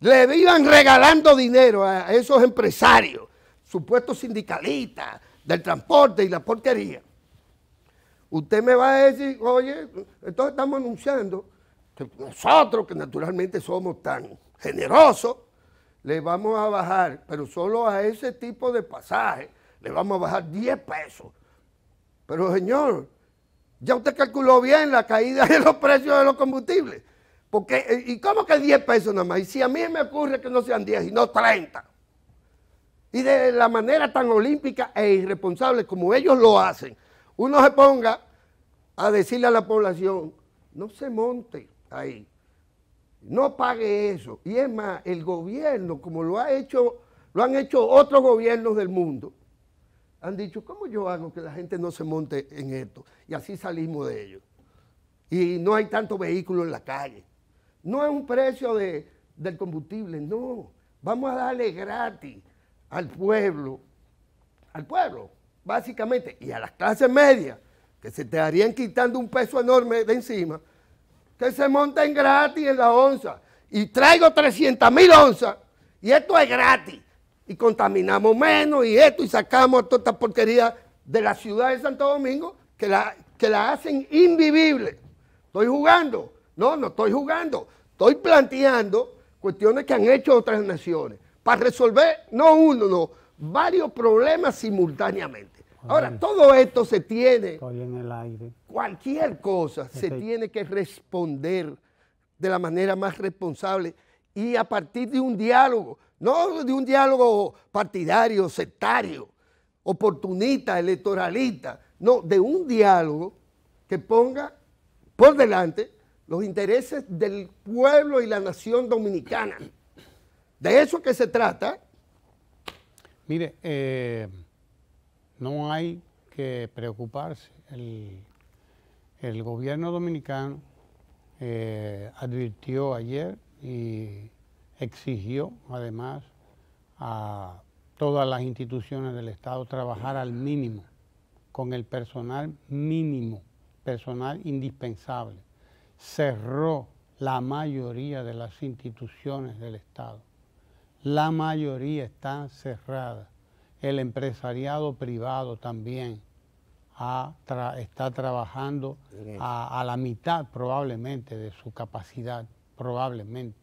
le iban regalando dinero a esos empresarios, supuestos sindicalistas del transporte y la porquería. Usted me va a decir, oye, entonces estamos anunciando que nosotros, que naturalmente somos tan generosos, le vamos a bajar, pero solo a ese tipo de pasaje, le vamos a bajar 10 pesos. Pero señor, ya usted calculó bien la caída de los precios de los combustibles. Eh, ¿Y cómo que 10 pesos nada más? Y si a mí me ocurre que no sean 10, sino 30. Y de la manera tan olímpica e irresponsable como ellos lo hacen, uno se ponga a decirle a la población, no se monte ahí, no pague eso. Y es más, el gobierno, como lo, ha hecho, lo han hecho otros gobiernos del mundo, han dicho, ¿cómo yo hago que la gente no se monte en esto? Y así salimos de ellos. Y no hay tantos vehículos en la calle. No es un precio de, del combustible, no. Vamos a darle gratis al pueblo, al pueblo, básicamente, y a las clases medias, que se te harían quitando un peso enorme de encima, que se monten gratis en la onza. Y traigo 300 mil onzas, y esto es gratis. Y contaminamos menos, y esto, y sacamos toda esta porquería de la ciudad de Santo Domingo, que la, que la hacen invivible. Estoy jugando. No, no estoy jugando. Estoy planteando cuestiones que han hecho otras naciones para resolver, no uno, no, varios problemas simultáneamente. Ahora, todo esto se tiene... Estoy en el aire. Cualquier cosa se tiene que responder de la manera más responsable y a partir de un diálogo, no de un diálogo partidario, sectario, oportunista, electoralista, no, de un diálogo que ponga por delante los intereses del pueblo y la nación dominicana. De eso que se trata. Mire, eh, no hay que preocuparse. El, gobierno dominicano eh, advirtió ayer y exigió además a todas las instituciones del Estado trabajar al mínimo, con el personal mínimo, personal indispensable cerró la mayoría de las instituciones del Estado. La mayoría está cerrada El empresariado privado también está trabajando a, la mitad probablemente de su capacidad, probablemente.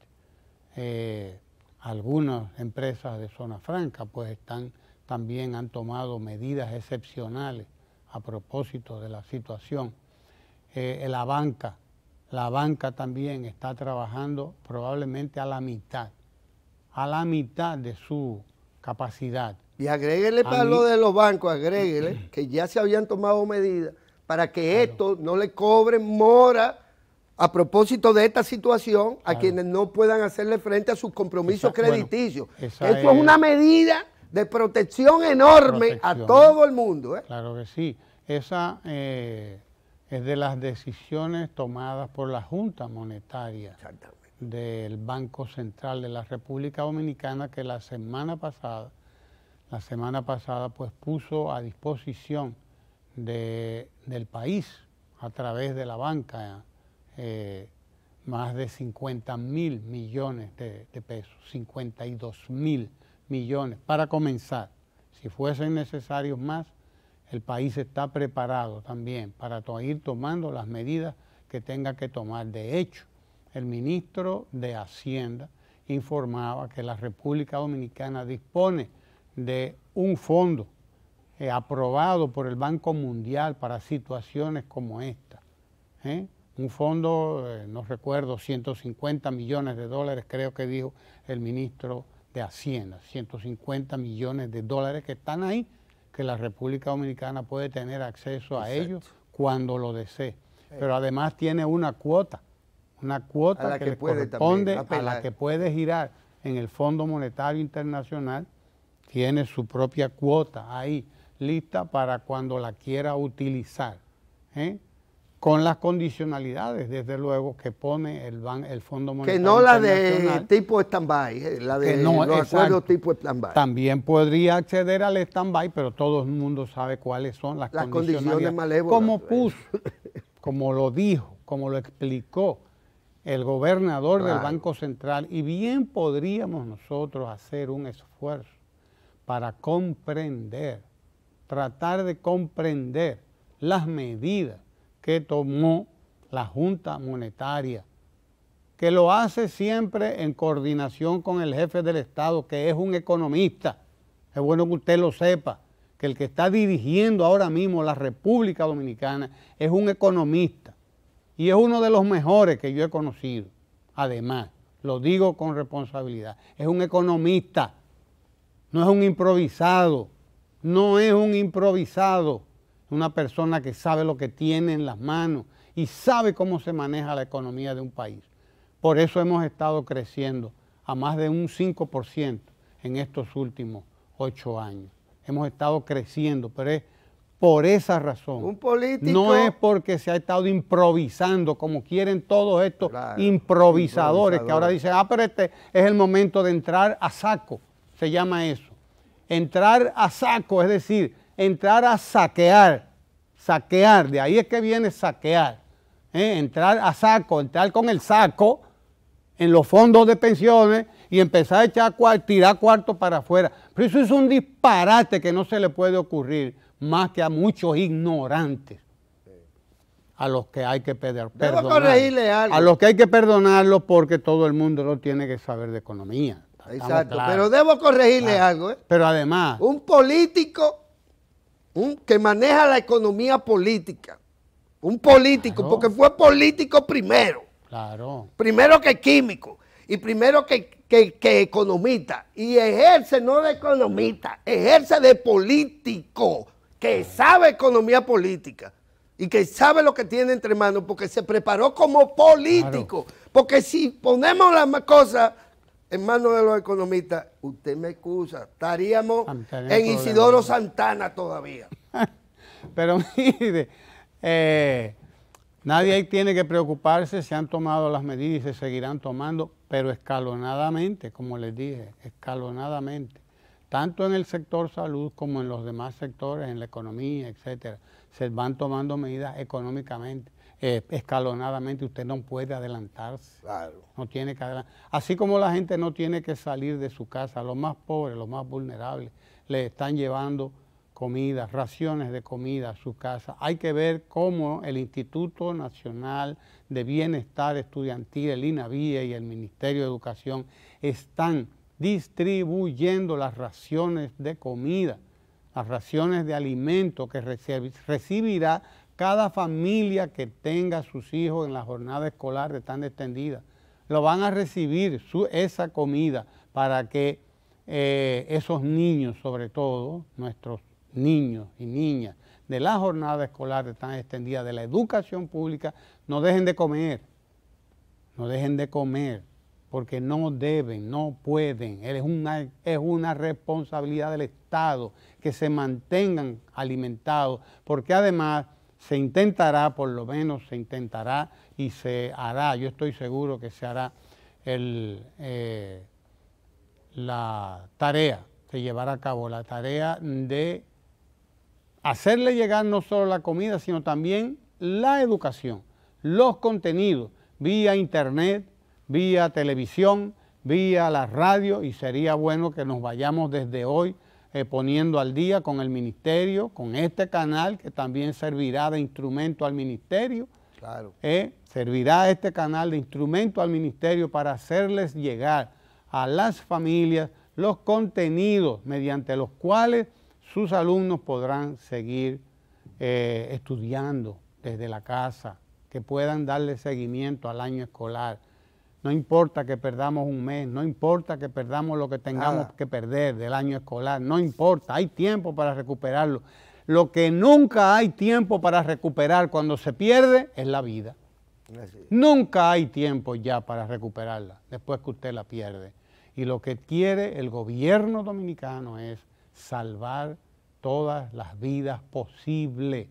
Eh, algunas empresas de zona franca pues están también han tomado medidas excepcionales a propósito de la situación. Eh, la banca la banca también está trabajando probablemente a la mitad, a la mitad de su capacidad. Y agréguele para lo de los bancos, agréguele que ya se habían tomado medidas para que esto no le cobren mora a propósito de esta situación a quienes no puedan hacerle frente a sus compromisos crediticios. esto es, una medida de protección enorme a todo el mundo. ¿eh? Claro que sí. Esa eh, es de las decisiones tomadas por la Junta Monetaria del Banco Central de la República Dominicana que la semana pasada, la semana pasada pues puso a disposición del país a través de la banca eh, más de 50 mil millones de pesos, 52 mil millones para comenzar. Si fuesen necesarios más, el país está preparado también para ir tomando las medidas que tenga que tomar. De hecho, el ministro de Hacienda informaba que la República Dominicana dispone de un fondo eh, aprobado por el Banco Mundial para situaciones como esta. ¿eh? Un fondo, eh, no recuerdo, 150 millones de dólares, creo que dijo el ministro de Hacienda, 150 millones de dólares que están ahí que la República Dominicana puede tener acceso a ellos cuando lo desee. Eh. Pero además tiene una cuota, una cuota que, le corresponde a la que puede girar en el Fondo Monetario Internacional, tiene su propia cuota ahí lista para cuando la quiera utilizar. ¿eh? con las condicionalidades, desde luego, que pone el, ban, el Fondo Monetario Que no la de tipo stand-by, eh, la de los acuerdos tipo stand-by. También podría acceder al stand-by, pero todo el mundo sabe cuáles son las, las condicionalidades. condiciones Como puso, como lo dijo, como lo explicó el gobernador del Banco Central, y bien podríamos nosotros hacer un esfuerzo para comprender, tratar de comprender las medidas que tomó la Junta Monetaria, que lo hace siempre en coordinación con el jefe del Estado, que es un economista. Es bueno que usted lo sepa, que el que está dirigiendo ahora mismo la República Dominicana es un economista y es uno de los mejores que yo he conocido. Además, lo digo con responsabilidad, es un economista, no es un improvisado, no es un improvisado una persona que sabe lo que tiene en las manos y sabe cómo se maneja la economía de un país. Por eso hemos estado creciendo a más de un 5% en estos últimos ocho años. Hemos estado creciendo, pero es por esa razón. Un político. No es porque se ha estado improvisando, como quieren todos estos improvisadores, que ahora dicen, ah, pero este es el momento de entrar a saco, se llama eso. Entrar a saco, es decir, entrar a saquear, saquear, de ahí es que viene saquear, ¿eh? entrar a saco, entrar con el saco en los fondos de pensiones y empezar a echar tirar cuarto para afuera. Pero eso es un disparate que no se le puede ocurrir más que a muchos ignorantes a los que hay que pedir, corregirle Algo. A los que hay que perdonarlo porque todo el mundo no tiene que saber de economía. Exacto, pero debo corregirle algo. ¿eh? Pero además... Un político un, que maneja la economía política, un político, porque fue político primero. Claro. Primero que químico y primero que, que, economista. Y ejerce no de economista, ejerce de político, que sabe economía política y que sabe lo que tiene entre manos porque se preparó como político. Porque si ponemos las cosas en manos de los economistas, usted me excusa, estaríamos en Isidoro Santana todavía. Pero mire, eh, nadie ahí tiene que preocuparse, se han tomado las medidas y se seguirán tomando, pero escalonadamente, como les dije, escalonadamente, tanto en el sector salud como en los demás sectores, en la economía, etcétera, se van tomando medidas económicamente. Eh, escalonadamente, usted no puede adelantarse. No tiene que Así como la gente no tiene que salir de su casa, los más pobres, los más vulnerables, le están llevando comida, raciones de comida a su casa. Hay que ver cómo el Instituto Nacional de Bienestar Estudiantil, el INAVIA y el Ministerio de Educación están distribuyendo las raciones de comida, las raciones de alimento que recibirá cada familia que tenga sus hijos en la jornada escolar de tan extendida, lo van a recibir su, esa comida para que eh, esos niños, sobre todo nuestros niños y niñas de la jornada escolar de tan extendida, de la educación pública, no dejen de comer, no dejen de comer, porque no deben, no pueden. Es es una responsabilidad del Estado que se mantengan alimentados, porque además se intentará, por lo menos se intentará y se hará, yo estoy seguro que se hará eh, la tarea, se llevará a cabo la tarea de hacerle llegar no solo la comida, sino también la educación, los contenidos, vía internet, vía televisión, vía la radio, y sería bueno que nos vayamos desde hoy eh, poniendo al día con el ministerio, con este canal que también servirá de instrumento al ministerio. Eh, servirá este canal de instrumento al ministerio para hacerles llegar a las familias los contenidos mediante los cuales sus alumnos podrán seguir eh, estudiando desde la casa, que puedan darle seguimiento al año escolar. No importa que perdamos un mes, no importa que perdamos lo que tengamos que perder del año escolar, no importa, hay tiempo para recuperarlo. Lo que nunca hay tiempo para recuperar cuando se pierde es la vida. Nunca hay tiempo ya para recuperarla después que usted la pierde. Y lo que quiere el gobierno dominicano es salvar todas las vidas posibles,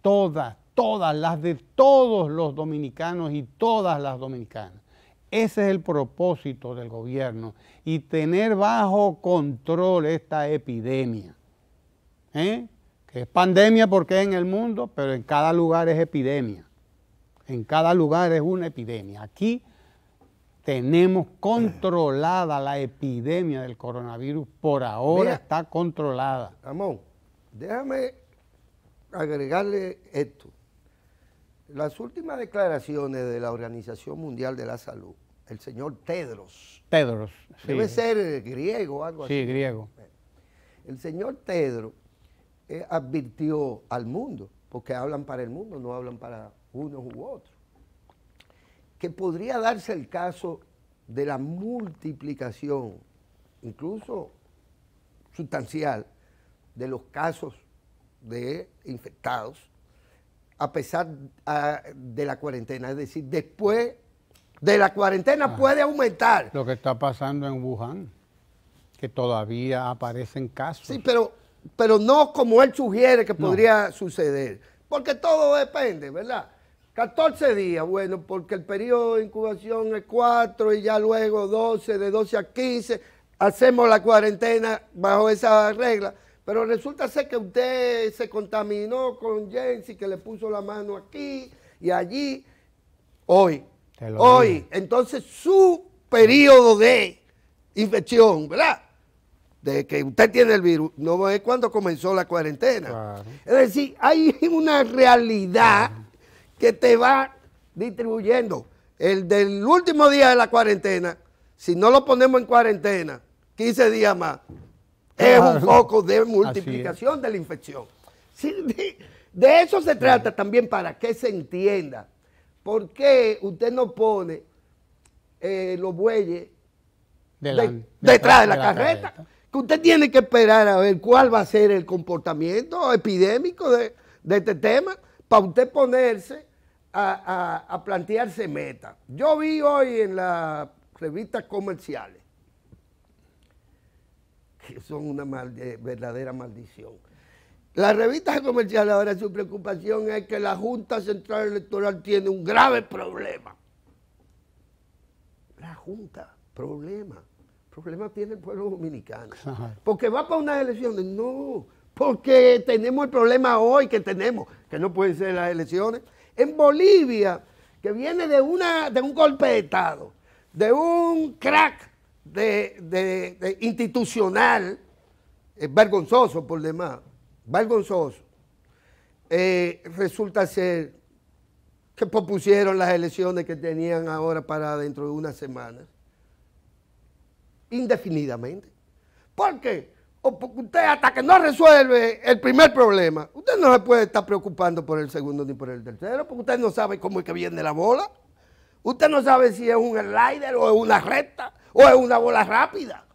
todas, todas las de todos los dominicanos y todas las dominicanas. Ese es el propósito del gobierno y tener bajo control esta epidemia. ¿eh? Que es pandemia porque es en el mundo, pero en cada lugar es epidemia. En cada lugar es una epidemia. Aquí tenemos controlada la epidemia del coronavirus. Por ahora está controlada. Ramón, déjame agregarle esto. Las últimas declaraciones de la Organización Mundial de la Salud el señor Tedros. Tedros, Debe ser eh, griego algo así. Sí, griego. El señor Tedros eh, advirtió al mundo, porque hablan para el mundo, no hablan para unos u otros, que podría darse el caso de la multiplicación, incluso sustancial, de los casos de infectados a pesar ah, de la cuarentena, es decir, después de la cuarentena ah. puede aumentar. Lo que está pasando en Wuhan, que todavía aparecen casos. Sí, pero, pero no como él sugiere que podría suceder, porque todo depende, ¿verdad? 14 días, bueno, porque el periodo de incubación es 4 y ya luego 12, de 12 a 15, hacemos la cuarentena bajo esa regla. Pero resulta ser que usted se contaminó con Jensi, que le puso la mano aquí y allí. Hoy, Hoy, entonces su periodo de infección, ¿verdad? De que usted tiene el virus, no es cuando comenzó la cuarentena. Es decir, hay una realidad que te va distribuyendo. El del último día de la cuarentena, si no lo ponemos en cuarentena, 15 días más, es un poco de multiplicación de la infección. de, eso se trata también para que se entienda ¿Por qué usted no pone eh, los bueyes detrás, de la, carreta? Que usted tiene que esperar a ver cuál va a ser el comportamiento epidémico de, este tema para usted ponerse a, plantearse metas. Yo vi hoy en las revistas comerciales que son una verdadera maldición las revistas comerciales ahora su preocupación es que la Junta Central Electoral tiene un grave problema. La Junta, problema. Problema tiene el pueblo dominicano. Porque va para unas elecciones. No, porque tenemos el problema hoy que tenemos, que no pueden ser las elecciones. En Bolivia, que viene de, una, de un golpe de Estado, de un crack de, institucional, es vergonzoso por demás vergonzoso, eh, resulta ser que propusieron las elecciones que tenían ahora para dentro de una semana indefinidamente. ¿Por qué? porque usted hasta que no resuelve el primer problema, usted no se puede estar preocupando por el segundo ni por el tercero, porque usted no sabe cómo es que viene la bola. Usted no sabe si es un slider o es una recta o es una bola rápida.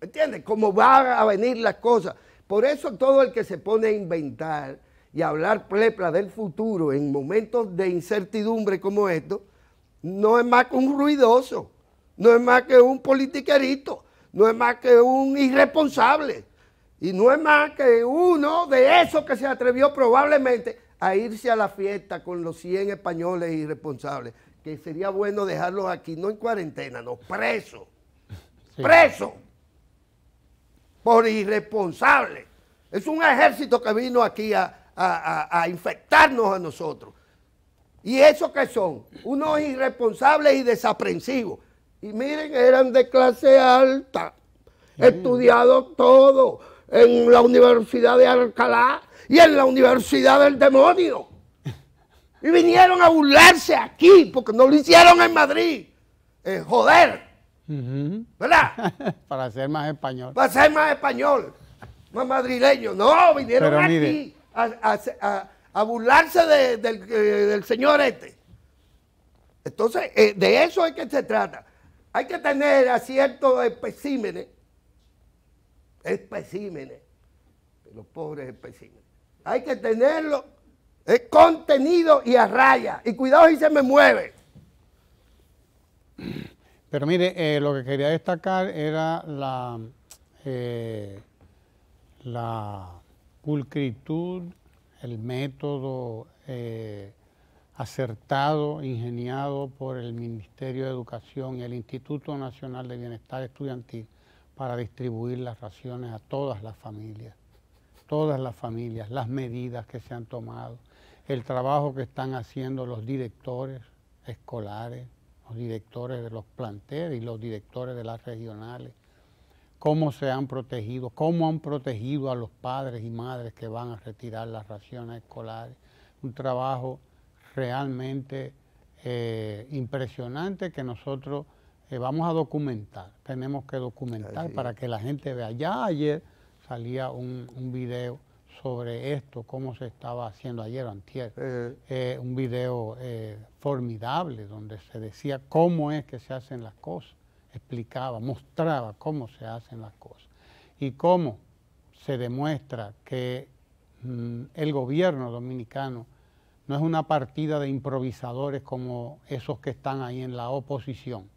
¿Entiende? Cómo van a venir las cosas. Por eso todo el que se pone a inventar y a hablar plepla del futuro en momentos de incertidumbre como esto, no es más que un ruidoso, no es más que un politiquerito, no es más que un irresponsable. Y no es más que uno de esos que se atrevió probablemente a irse a la fiesta con los 100 españoles irresponsables, que sería bueno dejarlos aquí, no en cuarentena, no, presos. preso! Presos por irresponsable. Es un ejército que vino aquí a, infectarnos a nosotros. ¿Y eso qué son? Unos irresponsables y desaprensivos. Y miren, eran de clase alta, estudiado mm. estudiados todo en la Universidad de Alcalá y en la Universidad del Demonio. Y vinieron a burlarse aquí porque no lo hicieron en Madrid. joder. ¿Verdad? Para ser más español. Para ser más español, más madrileño. No, vinieron aquí a, burlarse eh, del señor este. Entonces, eh, de eso es que se trata. Hay que tener a ciertos especímenes, especímenes, los pobres especímenes. Hay que tenerlo contenido y a raya. Y cuidado si se me mueve. Pero mire, eh, lo que quería destacar era la, eh, pulcritud, el método eh, acertado, ingeniado por el Ministerio de Educación y el Instituto Nacional de Bienestar Estudiantil para distribuir las raciones a todas las familias, todas las familias, las medidas que se han tomado, el trabajo que están haciendo los directores escolares, directores de los planteles y los directores de las regionales, cómo se han protegido, cómo han protegido a los padres y madres que van a retirar las raciones escolares. Un trabajo realmente eh, impresionante que nosotros eh, vamos a documentar, tenemos que documentar para que la gente vea. Ya ayer salía un, un video sobre esto, cómo se estaba haciendo ayer o antier, eh, eh. Eh, un video formidable donde se decía cómo es que se hacen las cosas, explicaba, mostraba cómo se hacen las cosas y cómo se demuestra que mm, el gobierno dominicano no es una partida de improvisadores como esos que están ahí en la oposición,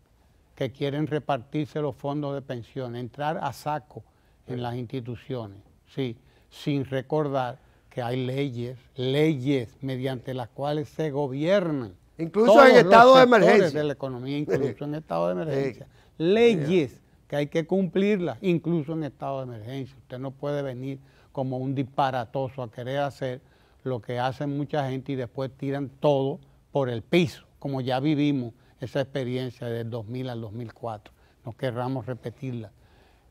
que quieren repartirse los fondos de pensión, entrar a saco en las instituciones, sí, sin recordar que hay leyes, leyes mediante las cuales se gobiernan. Incluso todos en estado de emergencia. la economía, incluso en estado de emergencia. leyes que hay que cumplirlas, incluso en estado de emergencia. Usted no puede venir como un disparatoso a querer hacer lo que hacen mucha gente y después tiran todo por el piso, como ya vivimos esa experiencia del 2000 al 2004. No querramos repetirla.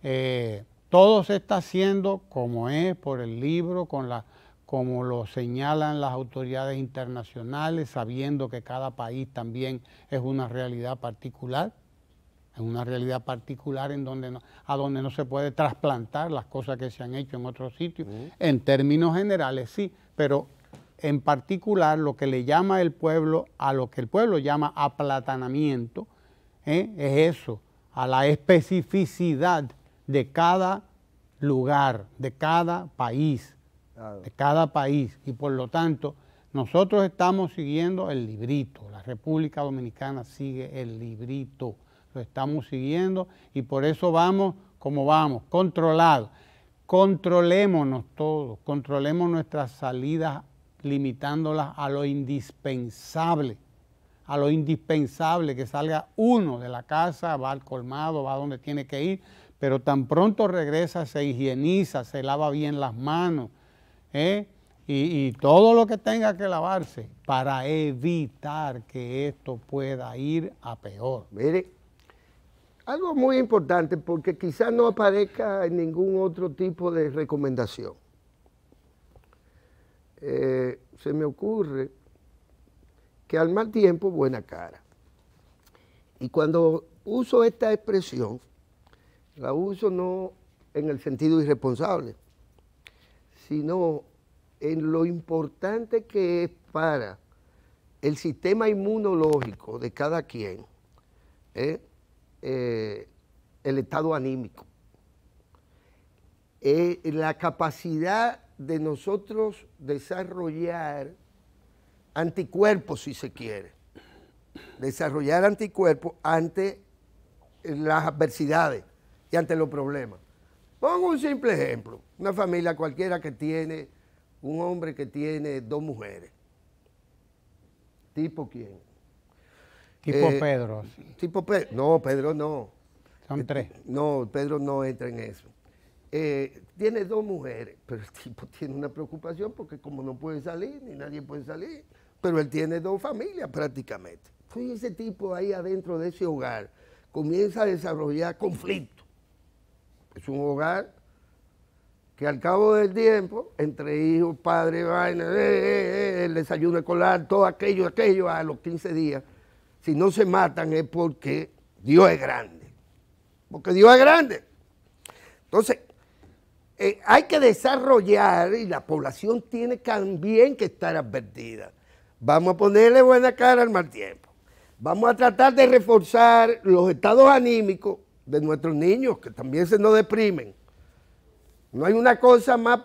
Eh, todo se está haciendo como es por el libro, como lo señalan las autoridades internacionales, sabiendo que cada país también es una realidad particular, es una realidad particular en donde a donde no se puede trasplantar las cosas que se han hecho en otros sitios. En términos generales sí, pero en particular lo que le llama el pueblo a lo que el pueblo llama aplatanamiento ¿eh? es eso, a la especificidad de cada lugar, de cada país, de cada país. Y por lo tanto, nosotros estamos siguiendo el librito, la República Dominicana sigue el librito, lo estamos siguiendo y por eso vamos como vamos, controlados. Controlémonos todos, controlemos nuestras salidas limitándolas a lo indispensable, a lo indispensable que salga uno de la casa, va al colmado, va donde tiene que ir, pero tan pronto regresa se higieniza, se lava bien las manos ¿eh? y, todo lo que tenga que lavarse para evitar que esto pueda ir a peor. Mire, algo muy importante porque quizás no aparezca en ningún otro tipo de recomendación. Eh, se me ocurre que al mal tiempo, buena cara. Y cuando uso esta expresión, la uso no en el sentido irresponsable, sino en lo importante que es para el sistema inmunológico de cada quien, ¿eh? Eh, el estado anímico, eh, la capacidad de nosotros desarrollar anticuerpos, si se quiere, desarrollar anticuerpos ante las adversidades y ante los problemas. Pongo un simple ejemplo, una familia cualquiera que tiene un hombre que tiene dos mujeres. ¿Tipo quién? Tipo eh, Pedro. Tipo Pedro. No, Pedro no. Son eh, tres. No, Pedro no entra en eso. Eh, tiene dos mujeres, pero el tipo tiene una preocupación porque como no puede salir, ni nadie puede salir, pero él tiene dos familias prácticamente. Y ese tipo ahí adentro de ese hogar comienza a desarrollar conflictos es un hogar que al cabo del tiempo, entre hijos, padres, vaina, eh, eh, eh, el desayuno escolar, todo aquello, aquello, a los 15 días, si no se matan es porque Dios es grande. Porque Dios es grande. Entonces, hay que desarrollar y la población tiene también que estar advertida. Vamos a ponerle buena cara al mal tiempo. Vamos a tratar de reforzar los estados anímicos de nuestros niños, que también se nos deprimen. No hay una cosa más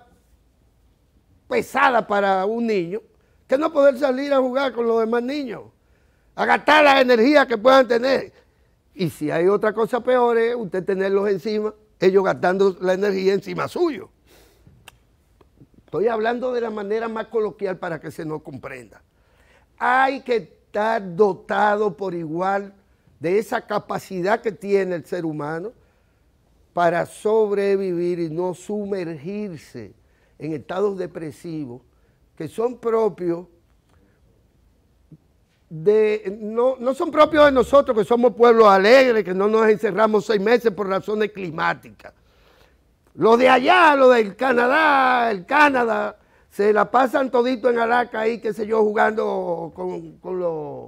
pesada para un niño que no poder salir a jugar con los demás niños, a gastar la energía que puedan tener. Y si hay otra cosa peor es usted tenerlos encima, ellos gastando la energía encima suyo. Estoy hablando de la manera más coloquial para que se nos comprenda. Hay que estar dotado por igual de esa capacidad que tiene el ser humano para sobrevivir y no sumergirse en estados depresivos que son propios de, no, son propios de nosotros que somos pueblos alegres, que no nos encerramos seis meses por razones climáticas. Lo de allá, lo del Canadá, el Canadá, se la pasan todito en Alaca ahí, qué sé yo, jugando con, con los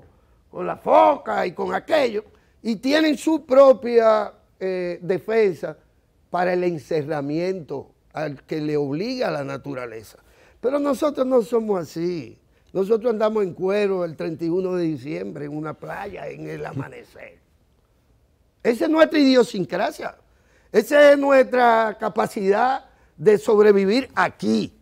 con la foca y con aquello, y tienen su propia eh, defensa para el encerramiento al que le obliga la naturaleza. Pero nosotros no somos así. Nosotros andamos en cuero el 31 de diciembre en una playa, en el amanecer. Esa es nuestra idiosincrasia. Esa es nuestra capacidad de sobrevivir aquí.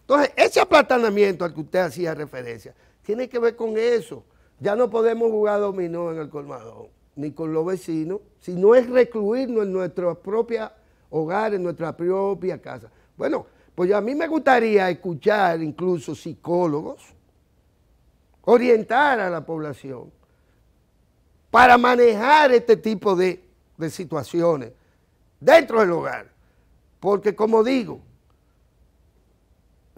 Entonces, ese aplatanamiento al que usted hacía referencia tiene que ver con eso. Ya no podemos jugar dominó en el colmado, ni con los vecinos, si no es recluirnos en nuestro propio hogar, en nuestra propia casa. Bueno, pues a mí me gustaría escuchar incluso psicólogos orientar a la población para manejar este tipo de, situaciones dentro del hogar. Porque como digo,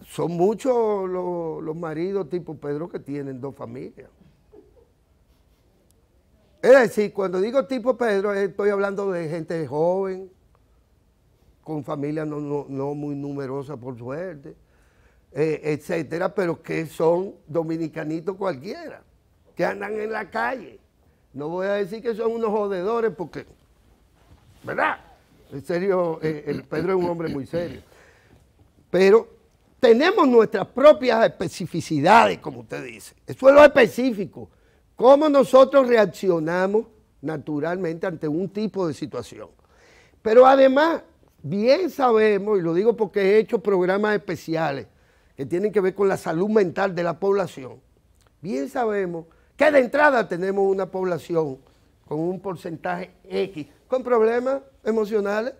son muchos los maridos tipo Pedro que tienen dos familias. Es decir, cuando digo tipo Pedro, eh, estoy hablando de gente joven, con familia no, muy numerosa por suerte, eh, etcétera, pero que son dominicanitos cualquiera, que andan en la calle. No voy a decir que son unos jodedores porque, ¿verdad? En serio, eh, el Pedro es un hombre muy serio. Pero tenemos nuestras propias especificidades, como usted dice. Eso es lo específico cómo nosotros reaccionamos naturalmente ante un tipo de situación. Pero además, bien sabemos, y lo digo porque he hecho programas especiales que tienen que ver con la salud mental de la población, bien sabemos que de entrada tenemos una población con un porcentaje X, con problemas emocionales.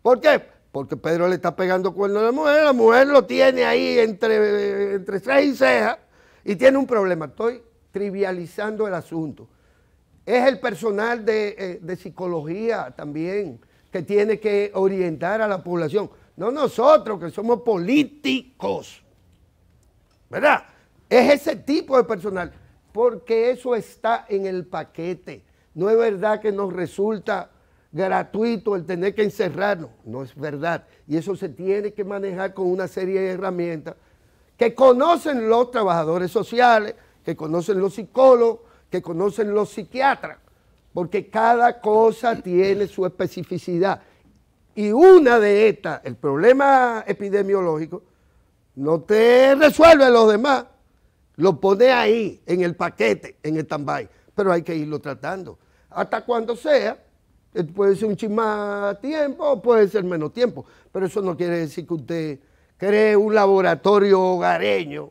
¿Por qué? Porque Pedro le está pegando cuerno a la mujer, la mujer lo tiene ahí entre, entre y ceja y tiene un problema. Estoy trivializando el asunto. Es el personal eh, de, psicología también que tiene que orientar a la población, no nosotros que somos políticos, ¿verdad? Es ese tipo de personal, porque eso está en el paquete. No es verdad que nos resulta gratuito el tener que encerrarnos, no es verdad. Y eso se tiene que manejar con una serie de herramientas que conocen los trabajadores sociales, que conocen los psicólogos, que conocen los psiquiatras, porque cada cosa tiene su especificidad. Y una de estas, el problema epidemiológico, no te resuelve los demás, lo pone ahí, en el paquete, en el stand-by, pero hay que irlo tratando. Hasta cuando sea, eh, puede ser un chismá tiempo, puede ser menos tiempo, pero eso no quiere decir que usted cree un laboratorio hogareño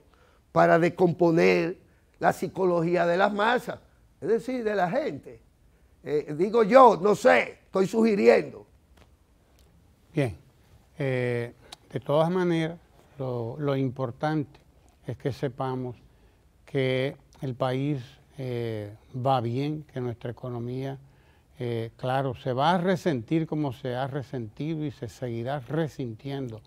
para descomponer la psicología de las masas, es decir, de la gente. Eh, digo yo, no sé, estoy sugiriendo. Bien, eh, de todas maneras, lo, importante es que sepamos que el país eh, va bien, que nuestra economía, claro, se va a resentir como se ha resentido y se seguirá resintiendo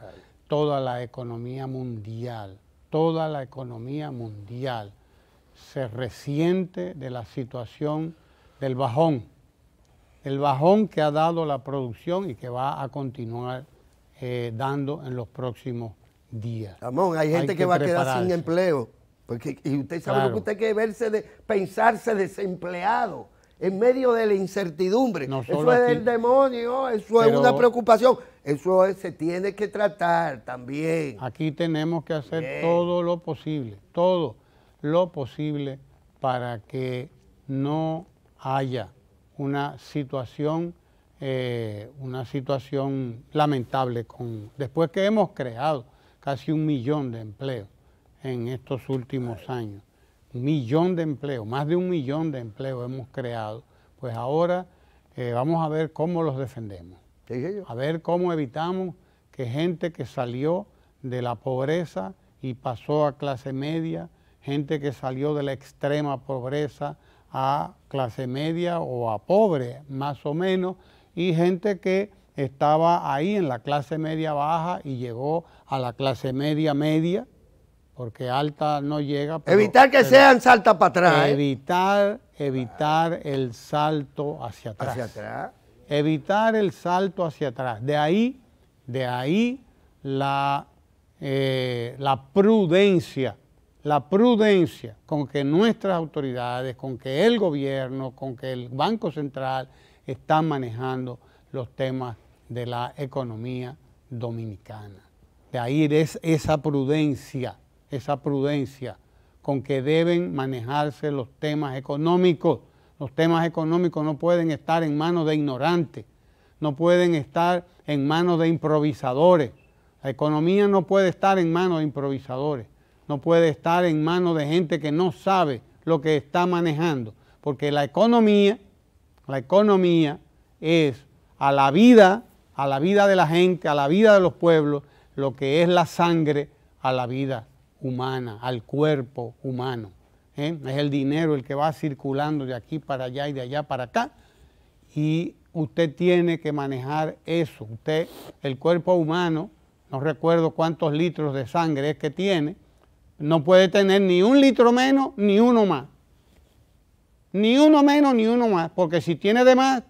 toda la economía mundial, toda la economía mundial se resiente de la situación del bajón, el bajón que ha dado la producción y que va a continuar eh, dando en los próximos días. Ramón, hay gente que, va a quedar sin empleo. Porque, y usted sabe lo que usted quiere verse de, pensarse desempleado en medio de la incertidumbre. eso es del demonio, eso es una preocupación. Eso se tiene que tratar también. Aquí tenemos que hacer todo lo posible, todo lo posible para que no haya una situación, eh, una situación lamentable con, después que hemos creado casi un millón de empleos en estos últimos años. Un millón de empleos, más de un millón de empleos hemos creado. Pues ahora eh, vamos a ver cómo los defendemos. A ver cómo evitamos que gente que salió de la pobreza y pasó a clase media, gente que salió de la extrema pobreza a clase media o a pobre, más o menos, y gente que estaba ahí en la clase media baja y llegó a la clase media media, porque alta no llega. evitar que sean salta para atrás. ¿eh? Evitar, evitar el salto hacia atrás. Hacia atrás. Evitar el salto hacia atrás. De ahí, de ahí la, eh, la prudencia la prudencia con que nuestras autoridades, con que el gobierno, con que el Banco Central están manejando los temas de la economía dominicana. De ahí es esa prudencia, esa prudencia con que deben manejarse los temas económicos. Los temas económicos no pueden estar en manos de ignorantes, no pueden estar en manos de improvisadores. La economía no puede estar en manos de improvisadores no puede estar en manos de gente que no sabe lo que está manejando, porque la economía, la economía es a la vida, a la vida de la gente, a la vida de los pueblos, lo que es la sangre a la vida humana, al cuerpo humano. ¿eh? Es el dinero el que va circulando de aquí para allá y de allá para acá. Y usted tiene que manejar eso. Usted, el cuerpo humano, no recuerdo cuántos litros de sangre es que tiene, no puede tener ni un litro menos ni uno más. Ni uno menos ni uno más, porque si tiene de más,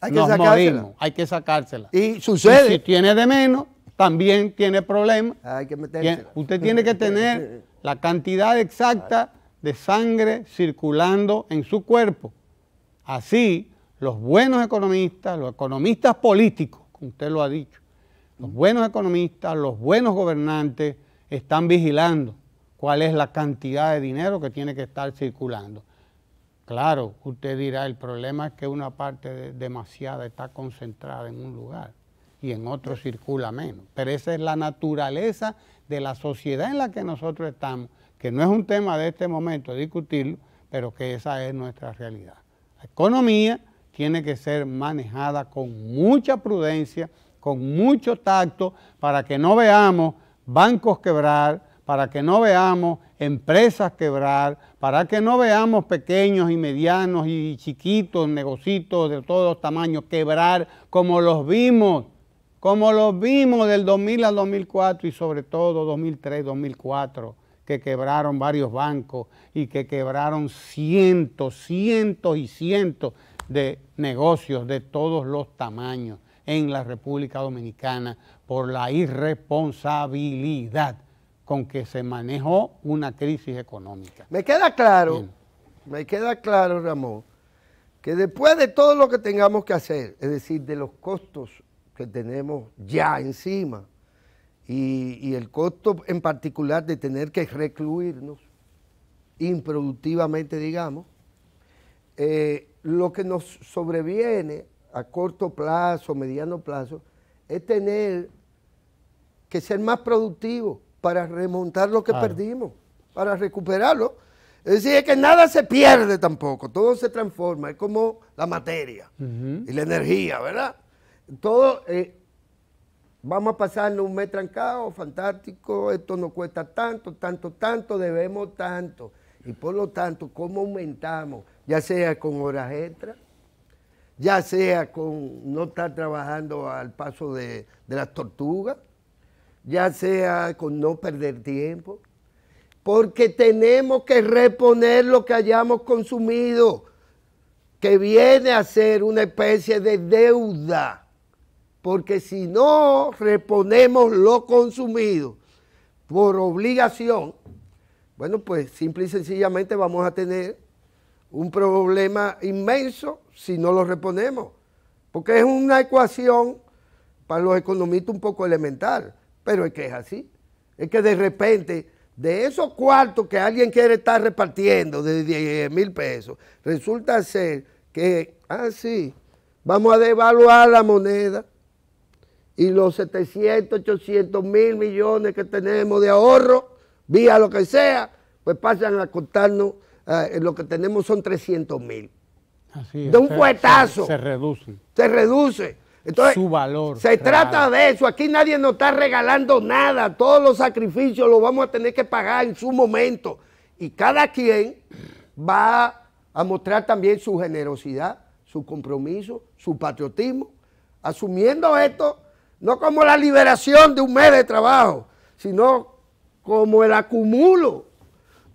hay que sacársela. hay que sacársela. Y sucede. si tiene de menos, también tiene problemas. Hay que Usted tiene que tener la cantidad exacta de sangre circulando en su cuerpo. Así, los buenos economistas, los economistas políticos, como usted lo ha dicho, los buenos economistas, los buenos gobernantes están vigilando cuál es la cantidad de dinero que tiene que estar circulando. Claro, usted dirá, el problema es que una parte demasiada está concentrada en un lugar y en otro circula menos. Pero esa es la naturaleza de la sociedad en la que nosotros estamos, que no es un tema de este momento discutirlo, pero que esa es nuestra realidad. La economía tiene que ser manejada con mucha prudencia, con mucho tacto, para que no veamos bancos quebrar, para que no veamos empresas quebrar, para que no veamos pequeños y medianos y chiquitos negocitos de todos los tamaños quebrar como los vimos, como los vimos del 2000 al 2004 y sobre todo 2003, 2004 que quebraron varios bancos y que quebraron cientos, cientos y cientos de negocios de todos los tamaños en la República Dominicana por la irresponsabilidad con que se manejó una crisis económica. Me queda claro, me queda claro, Ramón, que después de todo lo que tengamos que hacer, es decir, de los costos que tenemos ya encima y, el costo en particular de tener que recluirnos improductivamente, digamos, eh, lo que nos sobreviene a corto plazo, mediano plazo, es tener que ser más productivos para remontar lo que perdimos, para recuperarlo. Es decir, es que nada se pierde tampoco, todo se transforma, es como la materia y la energía, ¿verdad? Todo, eh, vamos a pasarnos un mes trancado, fantástico, esto no cuesta tanto, tanto, tanto, debemos tanto. Y por lo tanto, ¿cómo aumentamos? Ya sea con horas extras, ya sea con no estar trabajando al paso de, de las tortugas, ya sea con no perder tiempo, porque tenemos que reponer lo que hayamos consumido, que viene a ser una especie de deuda, porque si no reponemos lo consumido por obligación, bueno, pues simple y sencillamente vamos a tener un problema inmenso si no lo reponemos, porque es una ecuación para los economistas un poco elemental. Pero es que es así. Es que de repente, de esos cuartos que alguien quiere estar repartiendo de 10 mil pesos, resulta ser que, ah, sí, vamos a devaluar la moneda y los 700, 800 mil millones que tenemos de ahorro, vía lo que sea, pues pasan a contarnos, ah, lo que tenemos son 300 mil. de un cuetazo se, reduce. Se reduce. Entonces, su valor. Se trata de eso. Aquí nadie nos está regalando nada. Todos los sacrificios los vamos a tener que pagar en su momento. Y cada quien va a mostrar también su generosidad, su compromiso, su patriotismo, asumiendo esto no como la liberación de un mes de trabajo, sino como el acumulo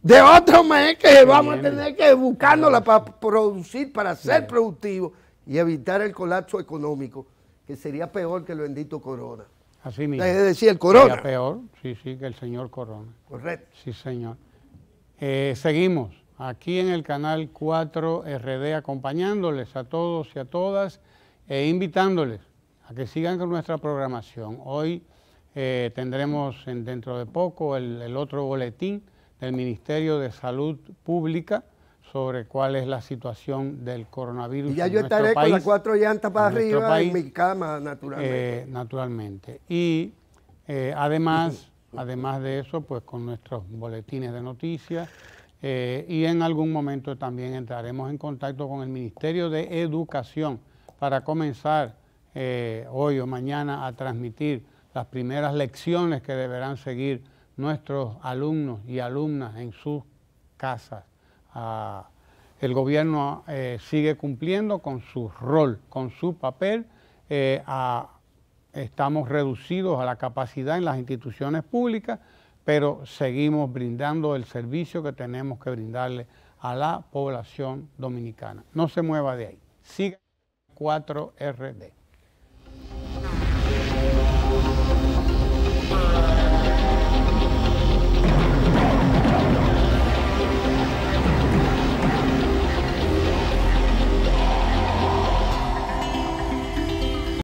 de otro mes que vamos a tener que buscarnos para producir, para ser productivos y evitar el colapso económico que sería peor que el bendito Corona. Así mismo. Es decir, el Corona. Sería peor, sí, sí, que el señor Corona. Correcto. Sí, señor. Eh, seguimos aquí en el canal 4 RD acompañándoles a todos y a todas e invitándoles a que sigan con nuestra programación. Hoy eh, tendremos dentro de poco el otro boletín del Ministerio de Salud Pública sobre cuál es la situación del coronavirus. Y ya yo estaré con las cuatro llantas para arriba en mi cama, naturalmente. Eh, naturalmente. Y eh, además, además de eso, pues con nuestros boletines de noticias eh, y en algún momento también entraremos en contacto con el Ministerio de Educación para comenzar hoy o mañana a transmitir las primeras lecciones que deberán seguir nuestros alumnos y alumnas en sus casas el gobierno eh, sigue cumpliendo con su rol, con su papel. Eh, estamos reducidos a la capacidad en las instituciones públicas, pero seguimos brindando el servicio que tenemos que brindarle a la población dominicana. No se mueva de ahí. Siga 4RD.